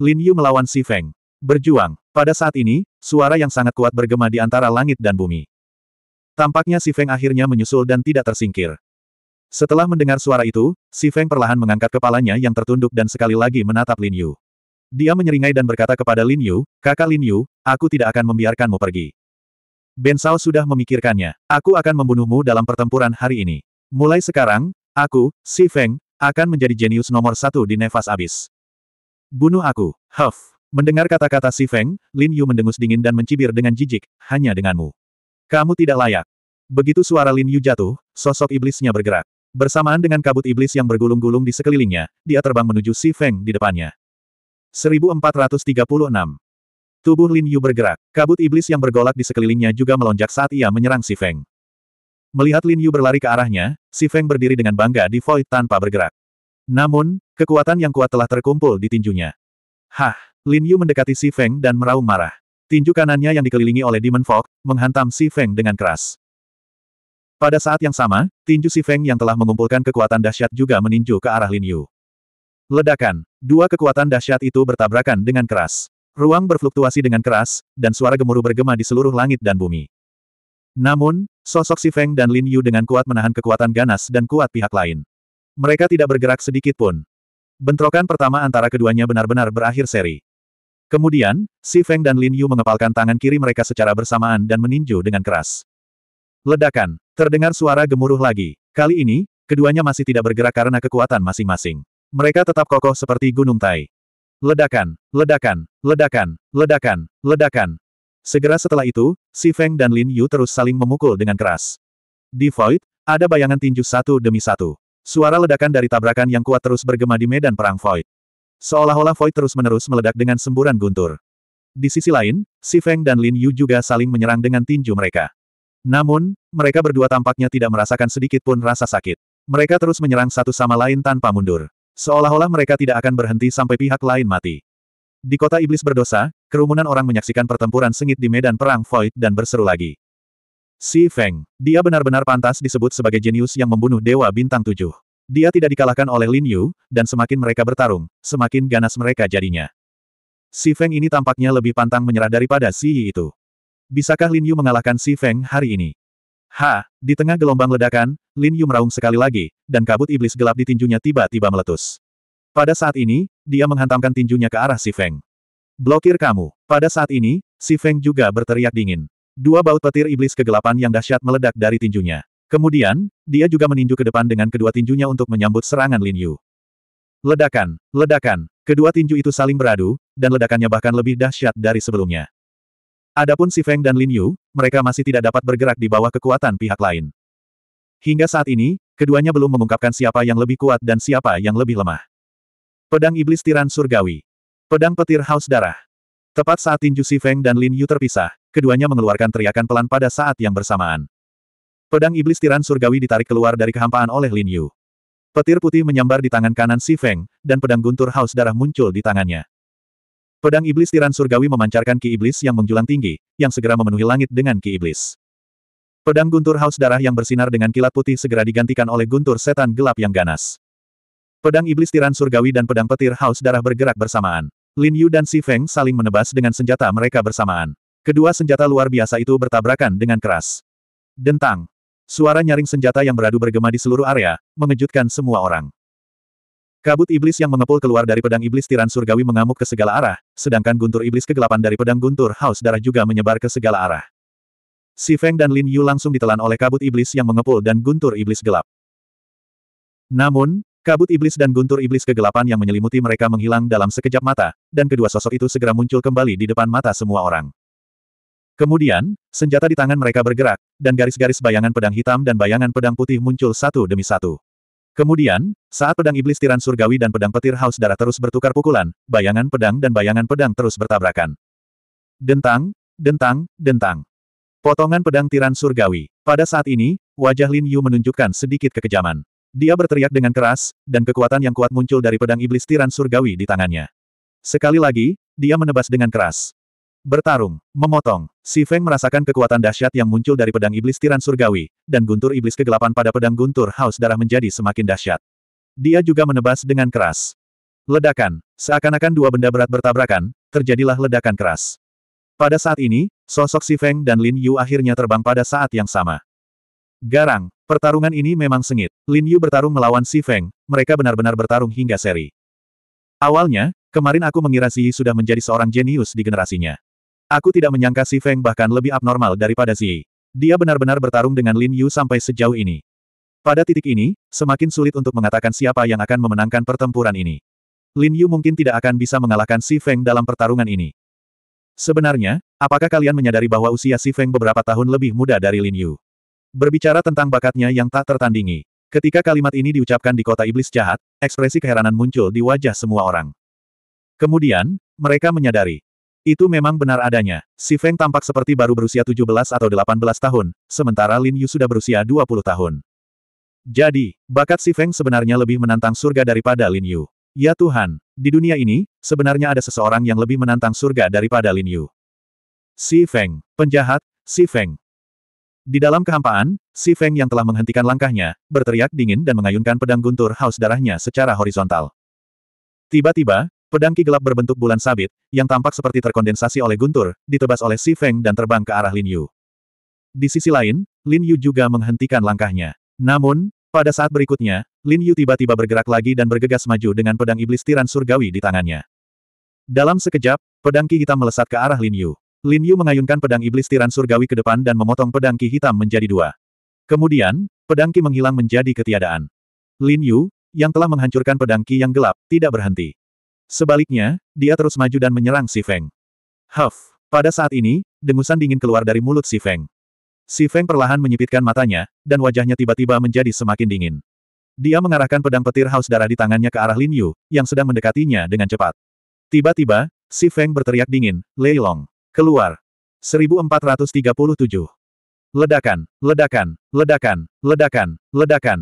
Lin Yu melawan si Feng. Berjuang. Pada saat ini, suara yang sangat kuat bergema di antara langit dan bumi. Tampaknya si Feng akhirnya menyusul dan tidak tersingkir. Setelah mendengar suara itu, Si Feng perlahan mengangkat kepalanya yang tertunduk dan sekali lagi menatap Lin Yu. Dia menyeringai dan berkata kepada Lin Yu, kakak Lin Yu, aku tidak akan membiarkanmu pergi. Ben Sao sudah memikirkannya. Aku akan membunuhmu dalam pertempuran hari ini. Mulai sekarang, aku, Si Feng, akan menjadi jenius nomor satu di Nefas Abis. Bunuh aku, Huff. Mendengar kata-kata Si Feng, Lin Yu mendengus dingin dan mencibir dengan jijik, hanya denganmu. Kamu tidak layak. Begitu suara Lin Yu jatuh, sosok iblisnya bergerak. Bersamaan dengan kabut iblis yang bergulung-gulung di sekelilingnya, dia terbang menuju Si Feng di depannya. 1436. Tubuh Lin Yu bergerak, kabut iblis yang bergolak di sekelilingnya juga melonjak saat ia menyerang Si Feng. Melihat Lin Yu berlari ke arahnya, Si Feng berdiri dengan bangga di void tanpa bergerak. Namun, kekuatan yang kuat telah terkumpul di tinjunya. Hah! Lin Yu mendekati Si Feng dan meraung marah. Tinju kanannya yang dikelilingi oleh Demon Fog, menghantam Si Feng dengan keras. Pada saat yang sama, tinju Si Feng yang telah mengumpulkan kekuatan dahsyat juga meninju ke arah Lin Yu. Ledakan. Dua kekuatan dahsyat itu bertabrakan dengan keras. Ruang berfluktuasi dengan keras, dan suara gemuruh bergema di seluruh langit dan bumi. Namun, sosok Si Feng dan Lin Yu dengan kuat menahan kekuatan ganas dan kuat pihak lain. Mereka tidak bergerak sedikit pun. Bentrokan pertama antara keduanya benar-benar berakhir seri. Kemudian, Si Feng dan Lin Yu mengepalkan tangan kiri mereka secara bersamaan dan meninju dengan keras. Ledakan. Terdengar suara gemuruh lagi. Kali ini, keduanya masih tidak bergerak karena kekuatan masing-masing. Mereka tetap kokoh seperti gunung tai. Ledakan, ledakan, ledakan, ledakan, ledakan. Segera setelah itu, Si Feng dan Lin Yu terus saling memukul dengan keras. Di Void, ada bayangan tinju satu demi satu. Suara ledakan dari tabrakan yang kuat terus bergema di medan perang Void. Seolah-olah Void terus-menerus meledak dengan semburan guntur. Di sisi lain, Si Feng dan Lin Yu juga saling menyerang dengan tinju mereka. Namun, mereka berdua tampaknya tidak merasakan sedikit pun rasa sakit. Mereka terus menyerang satu sama lain tanpa mundur. Seolah-olah mereka tidak akan berhenti sampai pihak lain mati. Di kota iblis berdosa, kerumunan orang menyaksikan pertempuran sengit di medan perang Void dan berseru lagi. Si Feng, dia benar-benar pantas disebut sebagai jenius yang membunuh Dewa Bintang Tujuh. Dia tidak dikalahkan oleh Lin Yu, dan semakin mereka bertarung, semakin ganas mereka jadinya. Si Feng ini tampaknya lebih pantang menyerah daripada Si Yi itu. Bisakah Lin Yu mengalahkan Si Feng hari ini? Ha! Di tengah gelombang ledakan, Lin Yu meraung sekali lagi, dan kabut iblis gelap di tinjunya tiba-tiba meletus. Pada saat ini, dia menghantamkan tinjunya ke arah Si Feng. Blokir kamu. Pada saat ini, Si Feng juga berteriak dingin. Dua baut petir iblis kegelapan yang dahsyat meledak dari tinjunya. Kemudian, dia juga meninju ke depan dengan kedua tinjunya untuk menyambut serangan Lin Yu. Ledakan, ledakan, kedua tinju itu saling beradu, dan ledakannya bahkan lebih dahsyat dari sebelumnya. Adapun Si Feng dan Lin Yu, mereka masih tidak dapat bergerak di bawah kekuatan pihak lain. Hingga saat ini, keduanya belum mengungkapkan siapa yang lebih kuat dan siapa yang lebih lemah. Pedang Iblis Tiran Surgawi. Pedang Petir Haus Darah. Tepat saat tinju Si Feng dan Lin Yu terpisah, keduanya mengeluarkan teriakan pelan pada saat yang bersamaan. Pedang Iblis Tiran Surgawi ditarik keluar dari kehampaan oleh Lin Yu. Petir putih menyambar di tangan kanan Si Feng, dan pedang guntur haus darah muncul di tangannya. Pedang iblis tiran surgawi memancarkan ki iblis yang menjulang tinggi, yang segera memenuhi langit dengan ki iblis. Pedang guntur haus darah yang bersinar dengan kilat putih segera digantikan oleh guntur setan gelap yang ganas. Pedang iblis tiran surgawi dan pedang petir haus darah bergerak bersamaan. Lin Yu dan Si Feng saling menebas dengan senjata mereka bersamaan. Kedua senjata luar biasa itu bertabrakan dengan keras. Dentang. Suara nyaring senjata yang beradu bergema di seluruh area, mengejutkan semua orang. Kabut iblis yang mengepul keluar dari pedang iblis tiran surgawi mengamuk ke segala arah, sedangkan guntur iblis kegelapan dari pedang guntur haus darah juga menyebar ke segala arah. Si Feng dan Lin Yu langsung ditelan oleh kabut iblis yang mengepul dan guntur iblis gelap. Namun, kabut iblis dan guntur iblis kegelapan yang menyelimuti mereka menghilang dalam sekejap mata, dan kedua sosok itu segera muncul kembali di depan mata semua orang. Kemudian, senjata di tangan mereka bergerak, dan garis-garis bayangan pedang hitam dan bayangan pedang putih muncul satu demi satu. Kemudian, saat pedang iblis tiran surgawi dan pedang petir haus darah terus bertukar pukulan, bayangan pedang dan bayangan pedang terus bertabrakan. Dentang, dentang, dentang. Potongan pedang tiran surgawi. Pada saat ini, wajah Lin Yu menunjukkan sedikit kekejaman. Dia berteriak dengan keras, dan kekuatan yang kuat muncul dari pedang iblis tiran surgawi di tangannya. Sekali lagi, dia menebas dengan keras. Bertarung, memotong, Si Feng merasakan kekuatan dahsyat yang muncul dari pedang iblis tiran surgawi, dan guntur iblis kegelapan pada pedang guntur haus darah menjadi semakin dahsyat. Dia juga menebas dengan keras. Ledakan, seakan-akan dua benda berat bertabrakan, terjadilah ledakan keras. Pada saat ini, sosok Si Feng dan Lin Yu akhirnya terbang pada saat yang sama. Garang, pertarungan ini memang sengit. Lin Yu bertarung melawan Si Feng, mereka benar-benar bertarung hingga seri. Awalnya, kemarin aku mengira Si Yi sudah menjadi seorang jenius di generasinya. Aku tidak menyangka Si Feng bahkan lebih abnormal daripada Zi. Dia benar-benar bertarung dengan Lin Yu sampai sejauh ini. Pada titik ini, semakin sulit untuk mengatakan siapa yang akan memenangkan pertempuran ini. Lin Yu mungkin tidak akan bisa mengalahkan Si Feng dalam pertarungan ini. Sebenarnya, apakah kalian menyadari bahwa usia Si Feng beberapa tahun lebih muda dari Lin Yu? Berbicara tentang bakatnya yang tak tertandingi, Ketika kalimat ini diucapkan di kota iblis jahat, ekspresi keheranan muncul di wajah semua orang. Kemudian, mereka menyadari, itu memang benar adanya. Si Feng tampak seperti baru berusia 17 atau 18 tahun, sementara Lin Yu sudah berusia 20 tahun. Jadi, bakat si Feng sebenarnya lebih menantang surga daripada Lin Yu. Ya Tuhan, di dunia ini, sebenarnya ada seseorang yang lebih menantang surga daripada Lin Yu. Si Feng, penjahat, si Feng. Di dalam kehampaan, si Feng yang telah menghentikan langkahnya, berteriak dingin dan mengayunkan pedang guntur haus darahnya secara horizontal. Tiba-tiba, Pedang ki gelap berbentuk bulan sabit, yang tampak seperti terkondensasi oleh guntur, ditebas oleh Si Feng dan terbang ke arah Lin Yu. Di sisi lain, Lin Yu juga menghentikan langkahnya. Namun, pada saat berikutnya, Lin Yu tiba-tiba bergerak lagi dan bergegas maju dengan pedang iblis tiran surgawi di tangannya. Dalam sekejap, pedang ki hitam melesat ke arah Lin Yu. Lin Yu mengayunkan pedang iblis tiran surgawi ke depan dan memotong pedang ki hitam menjadi dua. Kemudian, pedang ki menghilang menjadi ketiadaan. Lin Yu, yang telah menghancurkan pedang ki yang gelap, tidak berhenti. Sebaliknya, dia terus maju dan menyerang Si Feng. Huff! Pada saat ini, dengusan dingin keluar dari mulut Si Feng. Si Feng perlahan menyipitkan matanya, dan wajahnya tiba-tiba menjadi semakin dingin. Dia mengarahkan pedang petir haus darah di tangannya ke arah Lin Yu, yang sedang mendekatinya dengan cepat. Tiba-tiba, Si Feng berteriak dingin, Lei Long, keluar. 1437. Ledakan, ledakan, ledakan, ledakan, ledakan.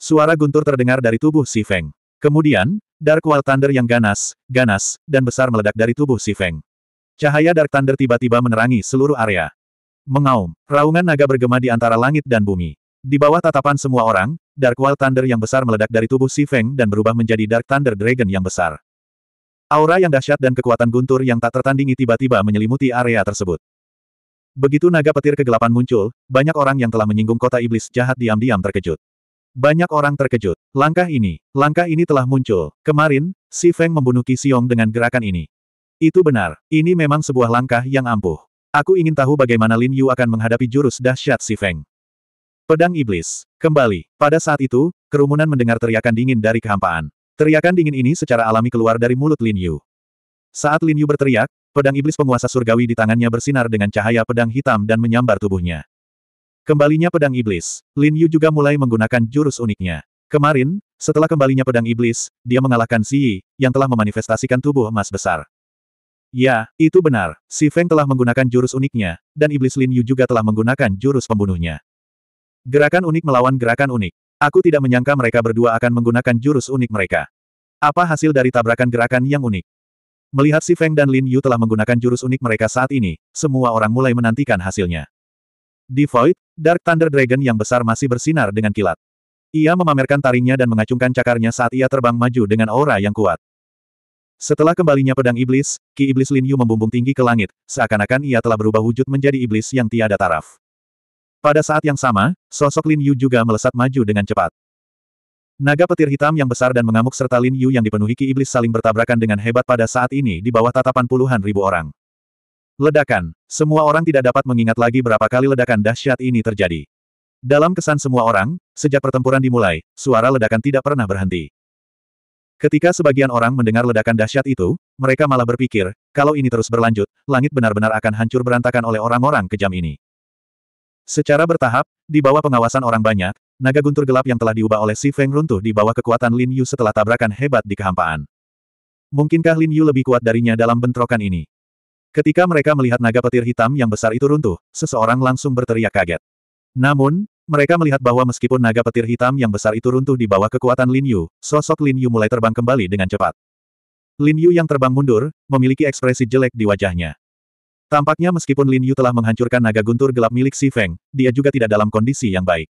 Suara guntur terdengar dari tubuh Si Feng. Kemudian, Dark Wall Thunder yang ganas, ganas, dan besar meledak dari tubuh si Feng. Cahaya Dark Thunder tiba-tiba menerangi seluruh area. Mengaum, raungan naga bergema di antara langit dan bumi. Di bawah tatapan semua orang, Dark Wall Thunder yang besar meledak dari tubuh si Feng dan berubah menjadi Dark Thunder Dragon yang besar. Aura yang dahsyat dan kekuatan guntur yang tak tertandingi tiba-tiba menyelimuti area tersebut. Begitu naga petir kegelapan muncul, banyak orang yang telah menyinggung kota iblis jahat diam-diam terkejut. Banyak orang terkejut. Langkah ini, langkah ini telah muncul. Kemarin, Si Feng membunuh Qi dengan gerakan ini. Itu benar, ini memang sebuah langkah yang ampuh. Aku ingin tahu bagaimana Lin Yu akan menghadapi jurus dahsyat Si Feng. Pedang Iblis. Kembali. Pada saat itu, kerumunan mendengar teriakan dingin dari kehampaan. Teriakan dingin ini secara alami keluar dari mulut Lin Yu. Saat Lin Yu berteriak, pedang iblis penguasa surgawi di tangannya bersinar dengan cahaya pedang hitam dan menyambar tubuhnya. Kembalinya pedang iblis, Lin Yu juga mulai menggunakan jurus uniknya. Kemarin, setelah kembalinya pedang iblis, dia mengalahkan Si Yi, yang telah memanifestasikan tubuh emas besar. Ya, itu benar, Si Feng telah menggunakan jurus uniknya, dan iblis Lin Yu juga telah menggunakan jurus pembunuhnya. Gerakan unik melawan gerakan unik. Aku tidak menyangka mereka berdua akan menggunakan jurus unik mereka. Apa hasil dari tabrakan gerakan yang unik? Melihat Si Feng dan Lin Yu telah menggunakan jurus unik mereka saat ini, semua orang mulai menantikan hasilnya. Di Void, Dark Thunder Dragon yang besar masih bersinar dengan kilat. Ia memamerkan taringnya dan mengacungkan cakarnya saat ia terbang maju dengan aura yang kuat. Setelah kembalinya pedang iblis, Ki Iblis Lin Yu membumbung tinggi ke langit, seakan-akan ia telah berubah wujud menjadi iblis yang tiada taraf. Pada saat yang sama, sosok Lin Yu juga melesat maju dengan cepat. Naga petir hitam yang besar dan mengamuk serta Lin Yu yang dipenuhi Ki Iblis saling bertabrakan dengan hebat pada saat ini di bawah tatapan puluhan ribu orang. Ledakan. Semua orang tidak dapat mengingat lagi berapa kali ledakan dahsyat ini terjadi. Dalam kesan semua orang, sejak pertempuran dimulai, suara ledakan tidak pernah berhenti. Ketika sebagian orang mendengar ledakan dahsyat itu, mereka malah berpikir, kalau ini terus berlanjut, langit benar-benar akan hancur berantakan oleh orang-orang kejam ini. Secara bertahap, di bawah pengawasan orang banyak, naga guntur gelap yang telah diubah oleh Si Feng runtuh di bawah kekuatan Lin Yu setelah tabrakan hebat di kehampaan. Mungkinkah Lin Yu lebih kuat darinya dalam bentrokan ini? Ketika mereka melihat naga petir hitam yang besar itu runtuh, seseorang langsung berteriak kaget. Namun, mereka melihat bahwa meskipun naga petir hitam yang besar itu runtuh di bawah kekuatan Lin Yu, sosok Lin Yu mulai terbang kembali dengan cepat. Lin Yu yang terbang mundur, memiliki ekspresi jelek di wajahnya. Tampaknya meskipun Lin Yu telah menghancurkan naga guntur gelap milik Si Feng, dia juga tidak dalam kondisi yang baik.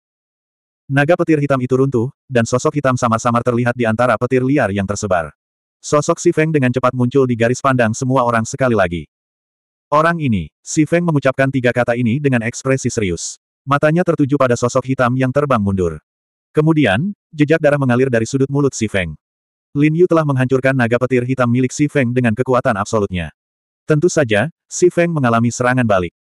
Naga petir hitam itu runtuh, dan sosok hitam samar-samar terlihat di antara petir liar yang tersebar. Sosok Si Feng dengan cepat muncul di garis pandang semua orang sekali lagi. Orang ini, Si Feng mengucapkan tiga kata ini dengan ekspresi serius. Matanya tertuju pada sosok hitam yang terbang mundur. Kemudian, jejak darah mengalir dari sudut mulut Si Feng. Lin Yu telah menghancurkan naga petir hitam milik Si Feng dengan kekuatan absolutnya. Tentu saja, Si Feng mengalami serangan balik.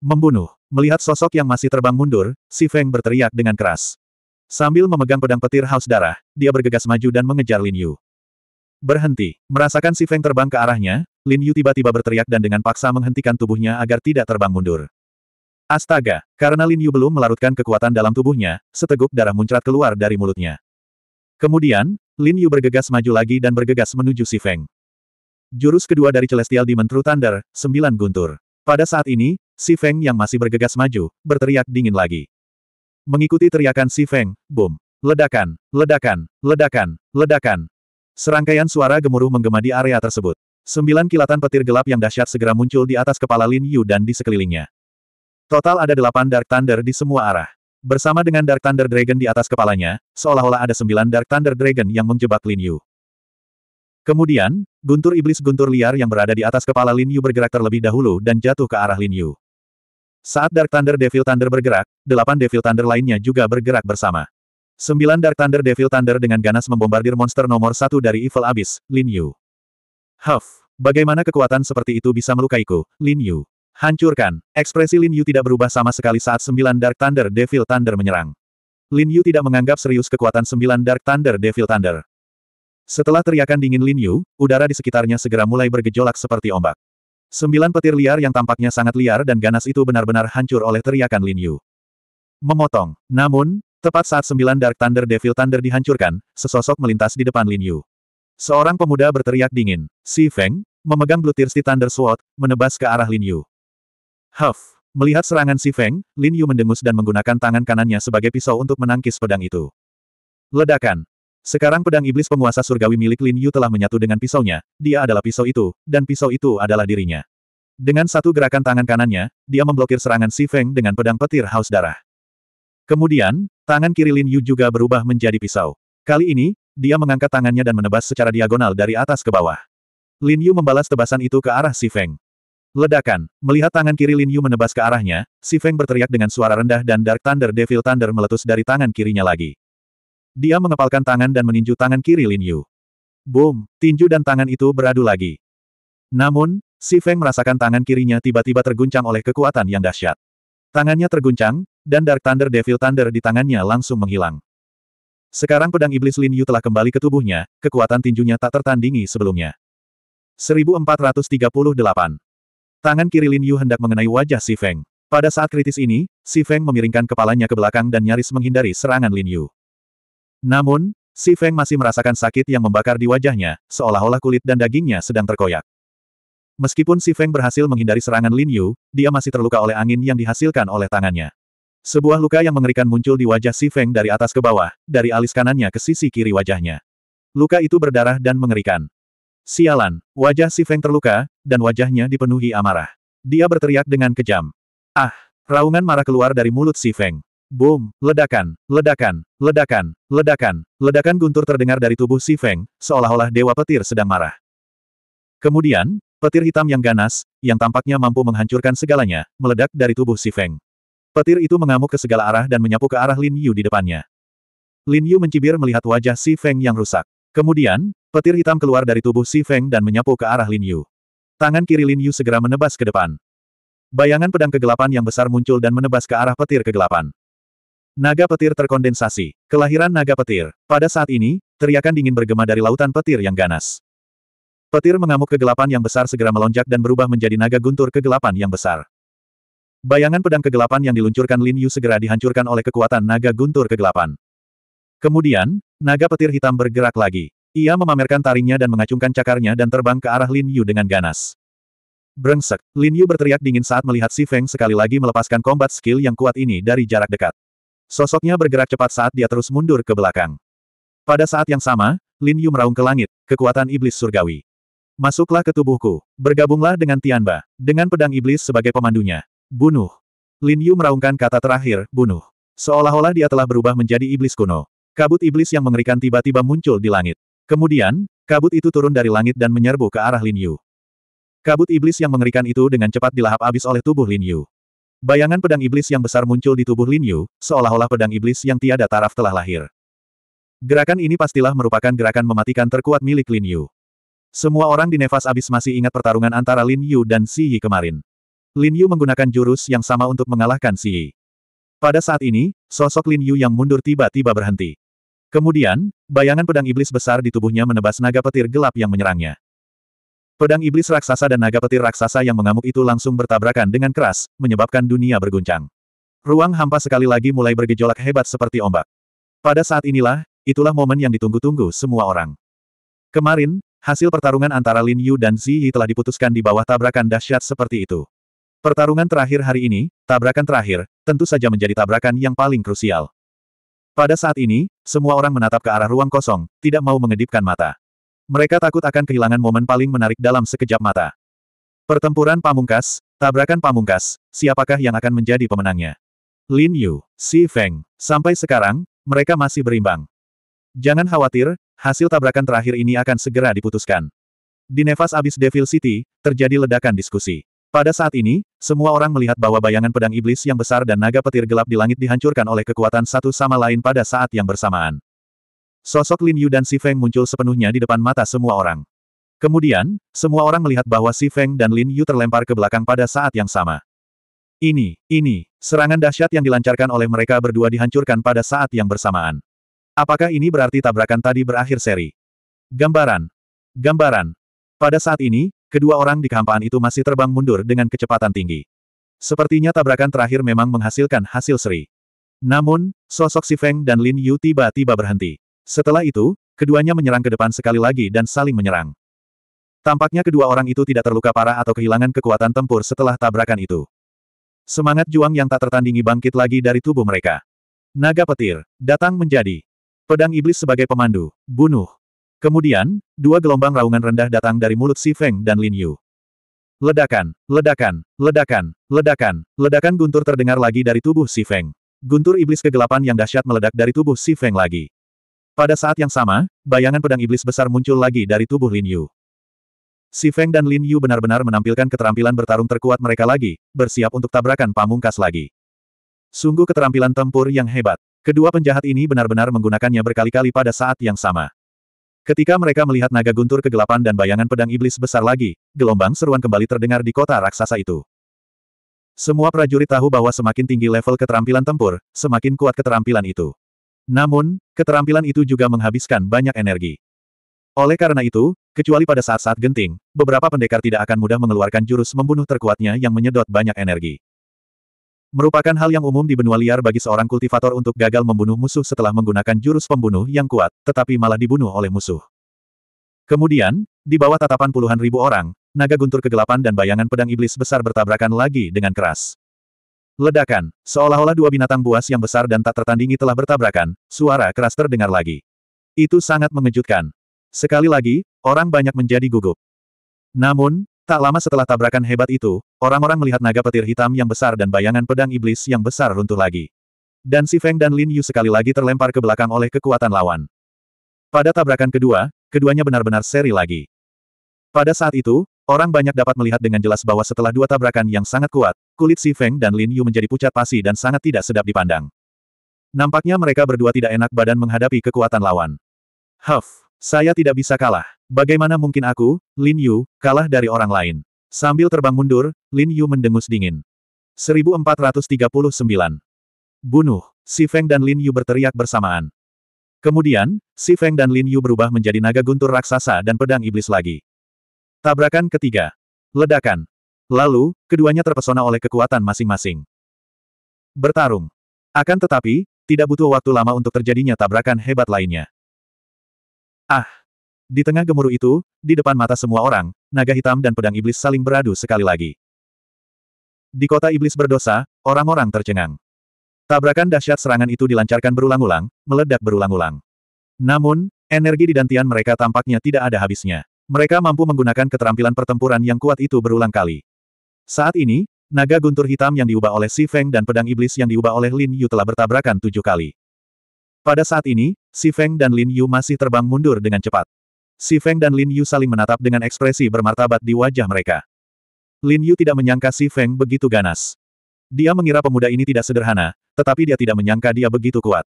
Membunuh. Melihat sosok yang masih terbang mundur, Si Feng berteriak dengan keras. Sambil memegang pedang petir haus darah, dia bergegas maju dan mengejar Lin Yu. Berhenti. Merasakan Si Feng terbang ke arahnya, Lin Yu tiba-tiba berteriak dan dengan paksa menghentikan tubuhnya agar tidak terbang mundur. Astaga, karena Lin Yu belum melarutkan kekuatan dalam tubuhnya, seteguk darah muncrat keluar dari mulutnya. Kemudian, Lin Yu bergegas maju lagi dan bergegas menuju si Feng. Jurus kedua dari Celestial Demon True Thunder, sembilan guntur. Pada saat ini, si Feng yang masih bergegas maju, berteriak dingin lagi. Mengikuti teriakan si Feng, boom. Ledakan, ledakan, ledakan, ledakan. Serangkaian suara gemuruh menggema di area tersebut. Sembilan kilatan petir gelap yang dahsyat segera muncul di atas kepala Lin Yu dan di sekelilingnya. Total ada delapan Dark Thunder di semua arah. Bersama dengan Dark Thunder Dragon di atas kepalanya, seolah-olah ada sembilan Dark Thunder Dragon yang menjebak Lin Yu. Kemudian, guntur iblis guntur liar yang berada di atas kepala Lin Yu bergerak terlebih dahulu dan jatuh ke arah Lin Yu. Saat Dark Thunder Devil Thunder bergerak, delapan Devil Thunder lainnya juga bergerak bersama. Sembilan Dark Thunder Devil Thunder dengan ganas membombardir monster nomor satu dari Evil Abyss, Lin Yu. Huff, bagaimana kekuatan seperti itu bisa melukaiku, Lin Yu? Hancurkan. Ekspresi Lin Yu tidak berubah sama sekali saat sembilan Dark Thunder Devil Thunder menyerang. Lin Yu tidak menganggap serius kekuatan sembilan Dark Thunder Devil Thunder. Setelah teriakan dingin Lin Yu, udara di sekitarnya segera mulai bergejolak seperti ombak. Sembilan petir liar yang tampaknya sangat liar dan ganas itu benar-benar hancur oleh teriakan Lin Yu. Memotong. Namun, tepat saat sembilan Dark Thunder Devil Thunder dihancurkan, sesosok melintas di depan Lin Yu. Seorang pemuda berteriak dingin. Si Feng, memegang Blue Thirsty Thunder Sword, menebas ke arah Lin Yu. Huff! Melihat serangan si Feng, Lin Yu mendengus dan menggunakan tangan kanannya sebagai pisau untuk menangkis pedang itu. Ledakan! Sekarang pedang iblis penguasa surgawi milik Lin Yu telah menyatu dengan pisaunya, dia adalah pisau itu, dan pisau itu adalah dirinya. Dengan satu gerakan tangan kanannya, dia memblokir serangan si Feng dengan pedang petir haus darah. Kemudian, tangan kiri Lin Yu juga berubah menjadi pisau. Kali ini, dia mengangkat tangannya dan menebas secara diagonal dari atas ke bawah. Lin Yu membalas tebasan itu ke arah Si Feng. Ledakan, melihat tangan kiri Lin Yu menebas ke arahnya, Si Feng berteriak dengan suara rendah dan Dark Thunder Devil Thunder meletus dari tangan kirinya lagi. Dia mengepalkan tangan dan meninju tangan kiri Lin Yu. Boom, tinju dan tangan itu beradu lagi. Namun, Si Feng merasakan tangan kirinya tiba-tiba terguncang oleh kekuatan yang dahsyat. Tangannya terguncang, dan Dark Thunder Devil Thunder di tangannya langsung menghilang. Sekarang pedang iblis Lin Yu telah kembali ke tubuhnya, kekuatan tinjunya tak tertandingi sebelumnya. 1438. Tangan kiri Lin Yu hendak mengenai wajah Si Feng. Pada saat kritis ini, Si Feng memiringkan kepalanya ke belakang dan nyaris menghindari serangan Lin Yu. Namun, Si Feng masih merasakan sakit yang membakar di wajahnya, seolah-olah kulit dan dagingnya sedang terkoyak. Meskipun Si Feng berhasil menghindari serangan Lin Yu, dia masih terluka oleh angin yang dihasilkan oleh tangannya. Sebuah luka yang mengerikan muncul di wajah Si Feng dari atas ke bawah, dari alis kanannya ke sisi kiri wajahnya. Luka itu berdarah dan mengerikan. Sialan, wajah Si Feng terluka, dan wajahnya dipenuhi amarah. Dia berteriak dengan kejam. Ah! Raungan marah keluar dari mulut Si Feng. Boom, ledakan, ledakan, ledakan, ledakan, ledakan guntur terdengar dari tubuh Si Feng, seolah-olah dewa petir sedang marah. Kemudian, petir hitam yang ganas, yang tampaknya mampu menghancurkan segalanya, meledak dari tubuh Si Feng. Petir itu mengamuk ke segala arah dan menyapu ke arah Lin Yu di depannya. Lin Yu mencibir melihat wajah Si Feng yang rusak. Kemudian, petir hitam keluar dari tubuh Si Feng dan menyapu ke arah Lin Yu. Tangan kiri Lin Yu segera menebas ke depan. Bayangan pedang kegelapan yang besar muncul dan menebas ke arah petir kegelapan. Naga petir terkondensasi. Kelahiran naga petir. Pada saat ini, teriakan dingin bergema dari lautan petir yang ganas. Petir mengamuk kegelapan yang besar segera melonjak dan berubah menjadi naga guntur kegelapan yang besar. Bayangan pedang kegelapan yang diluncurkan Lin Yu segera dihancurkan oleh kekuatan naga guntur kegelapan. Kemudian, naga petir hitam bergerak lagi. Ia memamerkan taringnya dan mengacungkan cakarnya dan terbang ke arah Lin Yu dengan ganas. Brengsek, Lin Yu berteriak dingin saat melihat Si Feng sekali lagi melepaskan kombat skill yang kuat ini dari jarak dekat. Sosoknya bergerak cepat saat dia terus mundur ke belakang. Pada saat yang sama, Lin Yu meraung ke langit, kekuatan iblis surgawi. Masuklah ke tubuhku, bergabunglah dengan Tianba, dengan pedang iblis sebagai pemandunya. Bunuh. Lin Yu meraungkan kata terakhir, bunuh. Seolah-olah dia telah berubah menjadi iblis kuno. Kabut iblis yang mengerikan tiba-tiba muncul di langit. Kemudian, kabut itu turun dari langit dan menyerbu ke arah Lin Yu. Kabut iblis yang mengerikan itu dengan cepat dilahap habis oleh tubuh Lin Yu. Bayangan pedang iblis yang besar muncul di tubuh Lin Yu, seolah-olah pedang iblis yang tiada taraf telah lahir. Gerakan ini pastilah merupakan gerakan mematikan terkuat milik Lin Yu. Semua orang di Nefas Abis masih ingat pertarungan antara Lin Yu dan Si Yi kemarin. Lin Yu menggunakan jurus yang sama untuk mengalahkan Si Yi. Pada saat ini, sosok Lin Yu yang mundur tiba-tiba berhenti. Kemudian, bayangan pedang iblis besar di tubuhnya menebas naga petir gelap yang menyerangnya. Pedang iblis raksasa dan naga petir raksasa yang mengamuk itu langsung bertabrakan dengan keras, menyebabkan dunia berguncang. Ruang hampa sekali lagi mulai bergejolak hebat seperti ombak. Pada saat inilah, itulah momen yang ditunggu-tunggu semua orang. Kemarin, hasil pertarungan antara Lin Yu dan Zi Yi telah diputuskan di bawah tabrakan dahsyat seperti itu. Pertarungan terakhir hari ini, tabrakan terakhir, tentu saja menjadi tabrakan yang paling krusial. Pada saat ini, semua orang menatap ke arah ruang kosong, tidak mau mengedipkan mata. Mereka takut akan kehilangan momen paling menarik dalam sekejap mata. Pertempuran pamungkas, tabrakan pamungkas, siapakah yang akan menjadi pemenangnya? Lin Yu, Si Feng, sampai sekarang, mereka masih berimbang. Jangan khawatir, hasil tabrakan terakhir ini akan segera diputuskan. Di nefas abis Devil City, terjadi ledakan diskusi. Pada saat ini, semua orang melihat bahwa bayangan pedang iblis yang besar dan naga petir gelap di langit dihancurkan oleh kekuatan satu sama lain pada saat yang bersamaan. Sosok Lin Yu dan Si Feng muncul sepenuhnya di depan mata semua orang. Kemudian, semua orang melihat bahwa Si Feng dan Lin Yu terlempar ke belakang pada saat yang sama. Ini, ini, serangan dahsyat yang dilancarkan oleh mereka berdua dihancurkan pada saat yang bersamaan. Apakah ini berarti tabrakan tadi berakhir seri? Gambaran. Gambaran. Pada saat ini, Kedua orang di kehampaan itu masih terbang mundur dengan kecepatan tinggi. Sepertinya tabrakan terakhir memang menghasilkan hasil seri. Namun, sosok Si Feng dan Lin Yu tiba-tiba berhenti. Setelah itu, keduanya menyerang ke depan sekali lagi dan saling menyerang. Tampaknya kedua orang itu tidak terluka parah atau kehilangan kekuatan tempur setelah tabrakan itu. Semangat juang yang tak tertandingi bangkit lagi dari tubuh mereka. Naga petir, datang menjadi pedang iblis sebagai pemandu, bunuh. Kemudian, dua gelombang raungan rendah datang dari mulut Si Feng dan Lin Yu. Ledakan, ledakan, ledakan, ledakan, ledakan guntur terdengar lagi dari tubuh Si Feng. Guntur iblis kegelapan yang dahsyat meledak dari tubuh Si Feng lagi. Pada saat yang sama, bayangan pedang iblis besar muncul lagi dari tubuh Lin Yu. Si Feng dan Lin Yu benar-benar menampilkan keterampilan bertarung terkuat mereka lagi, bersiap untuk tabrakan pamungkas lagi. Sungguh keterampilan tempur yang hebat. Kedua penjahat ini benar-benar menggunakannya berkali-kali pada saat yang sama. Ketika mereka melihat naga guntur kegelapan dan bayangan pedang iblis besar lagi, gelombang seruan kembali terdengar di kota raksasa itu. Semua prajurit tahu bahwa semakin tinggi level keterampilan tempur, semakin kuat keterampilan itu. Namun, keterampilan itu juga menghabiskan banyak energi. Oleh karena itu, kecuali pada saat-saat genting, beberapa pendekar tidak akan mudah mengeluarkan jurus membunuh terkuatnya yang menyedot banyak energi. Merupakan hal yang umum di benua liar bagi seorang kultivator untuk gagal membunuh musuh setelah menggunakan jurus pembunuh yang kuat, tetapi malah dibunuh oleh musuh. Kemudian, di bawah tatapan puluhan ribu orang, naga guntur kegelapan dan bayangan pedang iblis besar bertabrakan lagi dengan keras. Ledakan, seolah-olah dua binatang buas yang besar dan tak tertandingi telah bertabrakan, suara keras terdengar lagi. Itu sangat mengejutkan. Sekali lagi, orang banyak menjadi gugup. Namun, Tak lama setelah tabrakan hebat itu, orang-orang melihat naga petir hitam yang besar dan bayangan pedang iblis yang besar runtuh lagi. Dan Si Feng dan Lin Yu sekali lagi terlempar ke belakang oleh kekuatan lawan. Pada tabrakan kedua, keduanya benar-benar seri lagi. Pada saat itu, orang banyak dapat melihat dengan jelas bahwa setelah dua tabrakan yang sangat kuat, kulit Si Feng dan Lin Yu menjadi pucat pasi dan sangat tidak sedap dipandang. Nampaknya mereka berdua tidak enak badan menghadapi kekuatan lawan. Huff! Saya tidak bisa kalah. Bagaimana mungkin aku, Lin Yu, kalah dari orang lain? Sambil terbang mundur, Lin Yu mendengus dingin. 1439. Bunuh, Si Feng dan Lin Yu berteriak bersamaan. Kemudian, Si Feng dan Lin Yu berubah menjadi naga guntur raksasa dan pedang iblis lagi. Tabrakan ketiga. Ledakan. Lalu, keduanya terpesona oleh kekuatan masing-masing. Bertarung. Akan tetapi, tidak butuh waktu lama untuk terjadinya tabrakan hebat lainnya. Ah! Di tengah gemuruh itu, di depan mata semua orang, naga hitam dan pedang iblis saling beradu sekali lagi. Di kota iblis berdosa, orang-orang tercengang. Tabrakan dahsyat serangan itu dilancarkan berulang-ulang, meledak berulang-ulang. Namun, energi di dantian mereka tampaknya tidak ada habisnya. Mereka mampu menggunakan keterampilan pertempuran yang kuat itu berulang kali. Saat ini, naga guntur hitam yang diubah oleh Si Feng dan pedang iblis yang diubah oleh Lin Yu telah bertabrakan tujuh kali. Pada saat ini, Si Feng dan Lin Yu masih terbang mundur dengan cepat. Si Feng dan Lin Yu saling menatap dengan ekspresi bermartabat di wajah mereka. Lin Yu tidak menyangka Si Feng begitu ganas. Dia mengira pemuda ini tidak sederhana, tetapi dia tidak menyangka dia begitu kuat.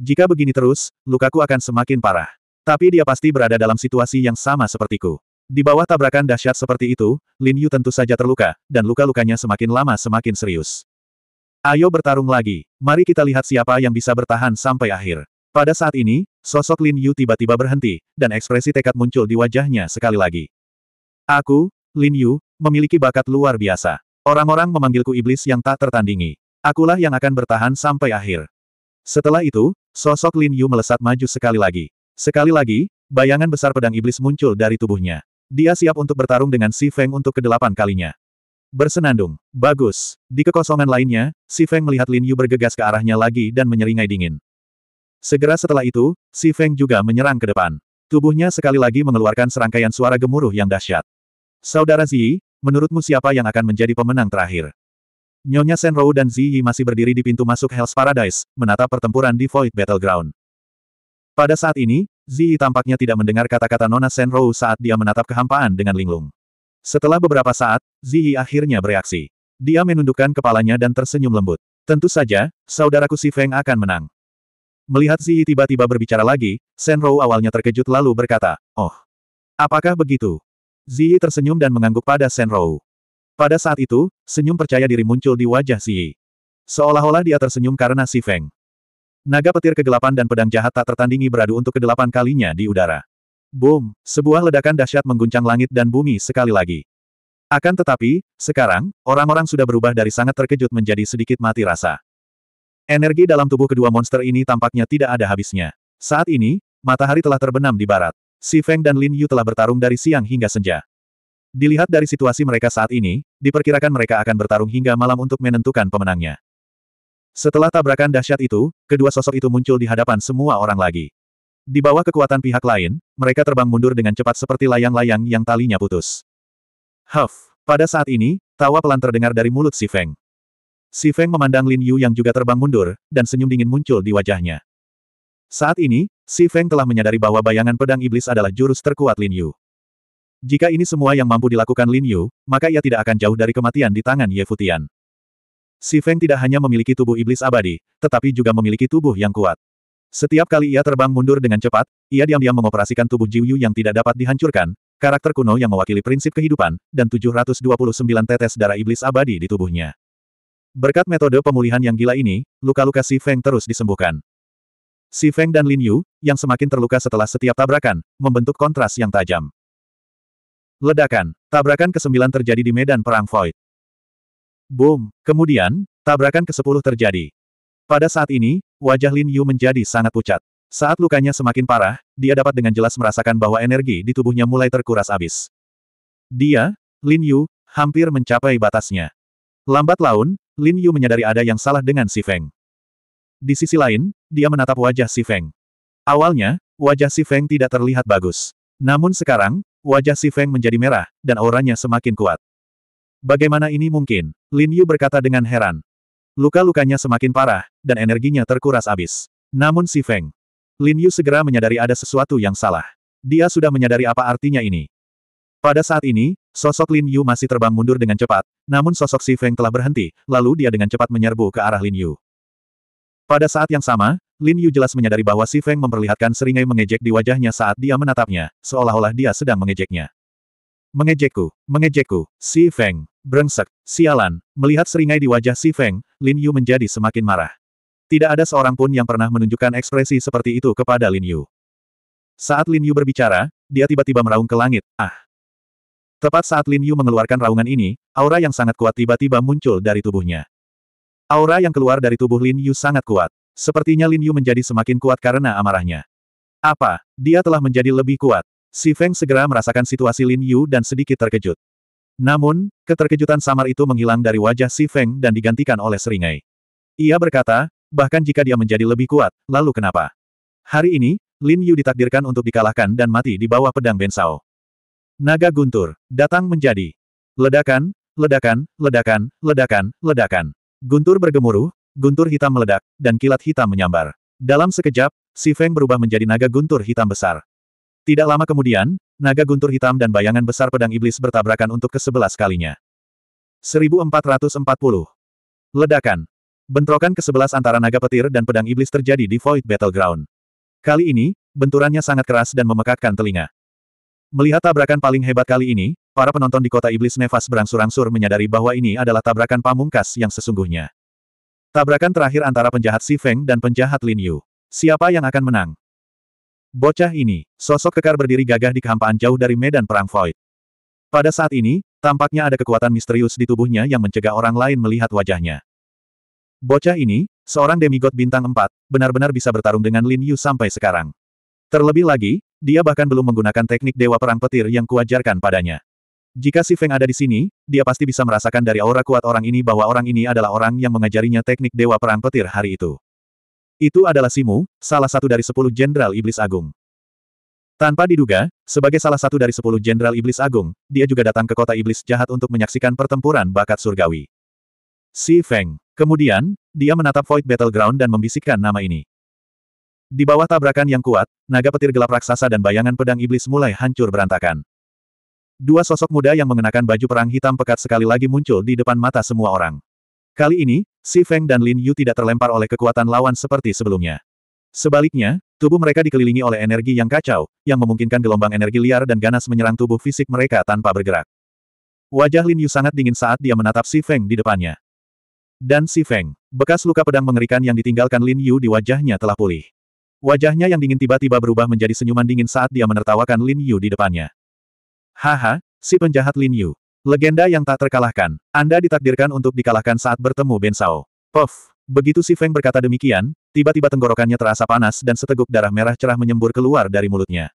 Jika begini terus, lukaku akan semakin parah. Tapi dia pasti berada dalam situasi yang sama sepertiku. Di bawah tabrakan dahsyat seperti itu, Lin Yu tentu saja terluka, dan luka-lukanya semakin lama semakin serius. Ayo bertarung lagi. Mari kita lihat siapa yang bisa bertahan sampai akhir. Pada saat ini, sosok Lin Yu tiba-tiba berhenti, dan ekspresi tekad muncul di wajahnya sekali lagi. Aku, Lin Yu, memiliki bakat luar biasa. Orang-orang memanggilku iblis yang tak tertandingi. Akulah yang akan bertahan sampai akhir. Setelah itu, sosok Lin Yu melesat maju sekali lagi. Sekali lagi, bayangan besar pedang iblis muncul dari tubuhnya. Dia siap untuk bertarung dengan Si Feng untuk kedelapan kalinya. Bersenandung. Bagus. Di kekosongan lainnya, Si Feng melihat Lin Yu bergegas ke arahnya lagi dan menyeringai dingin. Segera setelah itu, Si Feng juga menyerang ke depan. Tubuhnya sekali lagi mengeluarkan serangkaian suara gemuruh yang dahsyat. Saudara Zi, menurutmu siapa yang akan menjadi pemenang terakhir? Nyonya Rou dan Zi Yi masih berdiri di pintu masuk Hell's Paradise, menatap pertempuran di Void Battleground. Pada saat ini, Zi Yi tampaknya tidak mendengar kata-kata Nona Rou saat dia menatap kehampaan dengan linglung. Setelah beberapa saat, Ziyi akhirnya bereaksi. Dia menundukkan kepalanya dan tersenyum lembut. Tentu saja, saudaraku Si Feng akan menang. Melihat Ziyi tiba-tiba berbicara lagi, Senrou awalnya terkejut lalu berkata, Oh, apakah begitu? Ziyi tersenyum dan mengangguk pada Senrou. Pada saat itu, senyum percaya diri muncul di wajah Ziyi. Seolah-olah dia tersenyum karena Si Feng. Naga petir kegelapan dan pedang jahat tak tertandingi beradu untuk kedelapan kalinya di udara. Boom, sebuah ledakan dahsyat mengguncang langit dan bumi sekali lagi. Akan tetapi, sekarang, orang-orang sudah berubah dari sangat terkejut menjadi sedikit mati rasa. Energi dalam tubuh kedua monster ini tampaknya tidak ada habisnya. Saat ini, matahari telah terbenam di barat. Si Feng dan Lin Yu telah bertarung dari siang hingga senja. Dilihat dari situasi mereka saat ini, diperkirakan mereka akan bertarung hingga malam untuk menentukan pemenangnya. Setelah tabrakan dahsyat itu, kedua sosok itu muncul di hadapan semua orang lagi. Di bawah kekuatan pihak lain, mereka terbang mundur dengan cepat seperti layang-layang yang talinya putus. Huff! Pada saat ini, tawa pelan terdengar dari mulut si Feng. Si Feng memandang Lin Yu yang juga terbang mundur, dan senyum dingin muncul di wajahnya. Saat ini, si Feng telah menyadari bahwa bayangan pedang iblis adalah jurus terkuat Lin Yu. Jika ini semua yang mampu dilakukan Lin Yu, maka ia tidak akan jauh dari kematian di tangan Ye Futian. Si Feng tidak hanya memiliki tubuh iblis abadi, tetapi juga memiliki tubuh yang kuat. Setiap kali ia terbang mundur dengan cepat, ia diam-diam mengoperasikan tubuh Jiuyu yang tidak dapat dihancurkan, karakter kuno yang mewakili prinsip kehidupan, dan 729 tetes darah iblis abadi di tubuhnya. Berkat metode pemulihan yang gila ini, luka-luka Si Feng terus disembuhkan. Si Feng dan Lin Yu, yang semakin terluka setelah setiap tabrakan, membentuk kontras yang tajam. Ledakan. Tabrakan ke-9 terjadi di medan perang Void. Boom. Kemudian, tabrakan ke-10 terjadi. Pada saat ini, wajah Lin Yu menjadi sangat pucat. Saat lukanya semakin parah, dia dapat dengan jelas merasakan bahwa energi di tubuhnya mulai terkuras abis. Dia, Lin Yu, hampir mencapai batasnya. Lambat laun, Lin Yu menyadari ada yang salah dengan Si Feng. Di sisi lain, dia menatap wajah Si Feng. Awalnya, wajah Si Feng tidak terlihat bagus. Namun sekarang, wajah Si Feng menjadi merah, dan auranya semakin kuat. Bagaimana ini mungkin? Lin Yu berkata dengan heran. Luka-lukanya semakin parah, dan energinya terkuras abis. Namun si Feng. Lin Yu segera menyadari ada sesuatu yang salah. Dia sudah menyadari apa artinya ini. Pada saat ini, sosok Lin Yu masih terbang mundur dengan cepat, namun sosok si Feng telah berhenti, lalu dia dengan cepat menyerbu ke arah Lin Yu. Pada saat yang sama, Lin Yu jelas menyadari bahwa si Feng memperlihatkan seringai mengejek di wajahnya saat dia menatapnya, seolah-olah dia sedang mengejeknya. Mengejekku, mengejekku, si Feng, brengsek, sialan, melihat seringai di wajah si Feng, Lin Yu menjadi semakin marah. Tidak ada seorang pun yang pernah menunjukkan ekspresi seperti itu kepada Lin Yu. Saat Lin Yu berbicara, dia tiba-tiba meraung ke langit, ah. Tepat saat Lin Yu mengeluarkan raungan ini, aura yang sangat kuat tiba-tiba muncul dari tubuhnya. Aura yang keluar dari tubuh Lin Yu sangat kuat. Sepertinya Lin Yu menjadi semakin kuat karena amarahnya. Apa, dia telah menjadi lebih kuat? Si Feng segera merasakan situasi Lin Yu dan sedikit terkejut. Namun, keterkejutan samar itu menghilang dari wajah Si Feng dan digantikan oleh seringai. Ia berkata, bahkan jika dia menjadi lebih kuat, lalu kenapa? Hari ini, Lin Yu ditakdirkan untuk dikalahkan dan mati di bawah pedang Bensao. Naga guntur, datang menjadi ledakan, ledakan, ledakan, ledakan, ledakan. Guntur bergemuruh, guntur hitam meledak, dan kilat hitam menyambar. Dalam sekejap, Si Feng berubah menjadi naga guntur hitam besar. Tidak lama kemudian, naga guntur hitam dan bayangan besar pedang iblis bertabrakan untuk ke-11 kalinya. 1440. Ledakan. Bentrokan ke-11 antara naga petir dan pedang iblis terjadi di Void Battleground. Kali ini, benturannya sangat keras dan memekakkan telinga. Melihat tabrakan paling hebat kali ini, para penonton di kota iblis nefas berangsur-angsur menyadari bahwa ini adalah tabrakan pamungkas yang sesungguhnya. Tabrakan terakhir antara penjahat Si Feng dan penjahat Lin Yu. Siapa yang akan menang? Bocah ini, sosok kekar berdiri gagah di kehampaan jauh dari medan perang void. Pada saat ini, tampaknya ada kekuatan misterius di tubuhnya yang mencegah orang lain melihat wajahnya. Bocah ini, seorang demigod bintang empat, benar-benar bisa bertarung dengan Lin Yu sampai sekarang. Terlebih lagi, dia bahkan belum menggunakan teknik dewa perang petir yang kuajarkan padanya. Jika Si Feng ada di sini, dia pasti bisa merasakan dari aura kuat orang ini bahwa orang ini adalah orang yang mengajarinya teknik Dewa Perang Petir hari itu. Itu adalah Simu, salah satu dari sepuluh Jenderal Iblis Agung. Tanpa diduga, sebagai salah satu dari sepuluh Jenderal Iblis Agung, dia juga datang ke kota Iblis Jahat untuk menyaksikan pertempuran bakat surgawi. Si Feng. Kemudian, dia menatap Void Battleground dan membisikkan nama ini. Di bawah tabrakan yang kuat, naga petir gelap raksasa dan bayangan pedang iblis mulai hancur berantakan. Dua sosok muda yang mengenakan baju perang hitam pekat sekali lagi muncul di depan mata semua orang. Kali ini, Si Feng dan Lin Yu tidak terlempar oleh kekuatan lawan seperti sebelumnya. Sebaliknya, tubuh mereka dikelilingi oleh energi yang kacau, yang memungkinkan gelombang energi liar dan ganas menyerang tubuh fisik mereka tanpa bergerak. Wajah Lin Yu sangat dingin saat dia menatap Si Feng di depannya. Dan Si Feng, bekas luka pedang mengerikan yang ditinggalkan Lin Yu di wajahnya telah pulih. Wajahnya yang dingin tiba-tiba berubah menjadi senyuman dingin saat dia menertawakan Lin Yu di depannya. Haha, si penjahat Lin Yu, Legenda yang tak terkalahkan, Anda ditakdirkan untuk dikalahkan saat bertemu Ben Sao. Puff! Begitu si Feng berkata demikian, tiba-tiba tenggorokannya terasa panas dan seteguk darah merah cerah menyembur keluar dari mulutnya.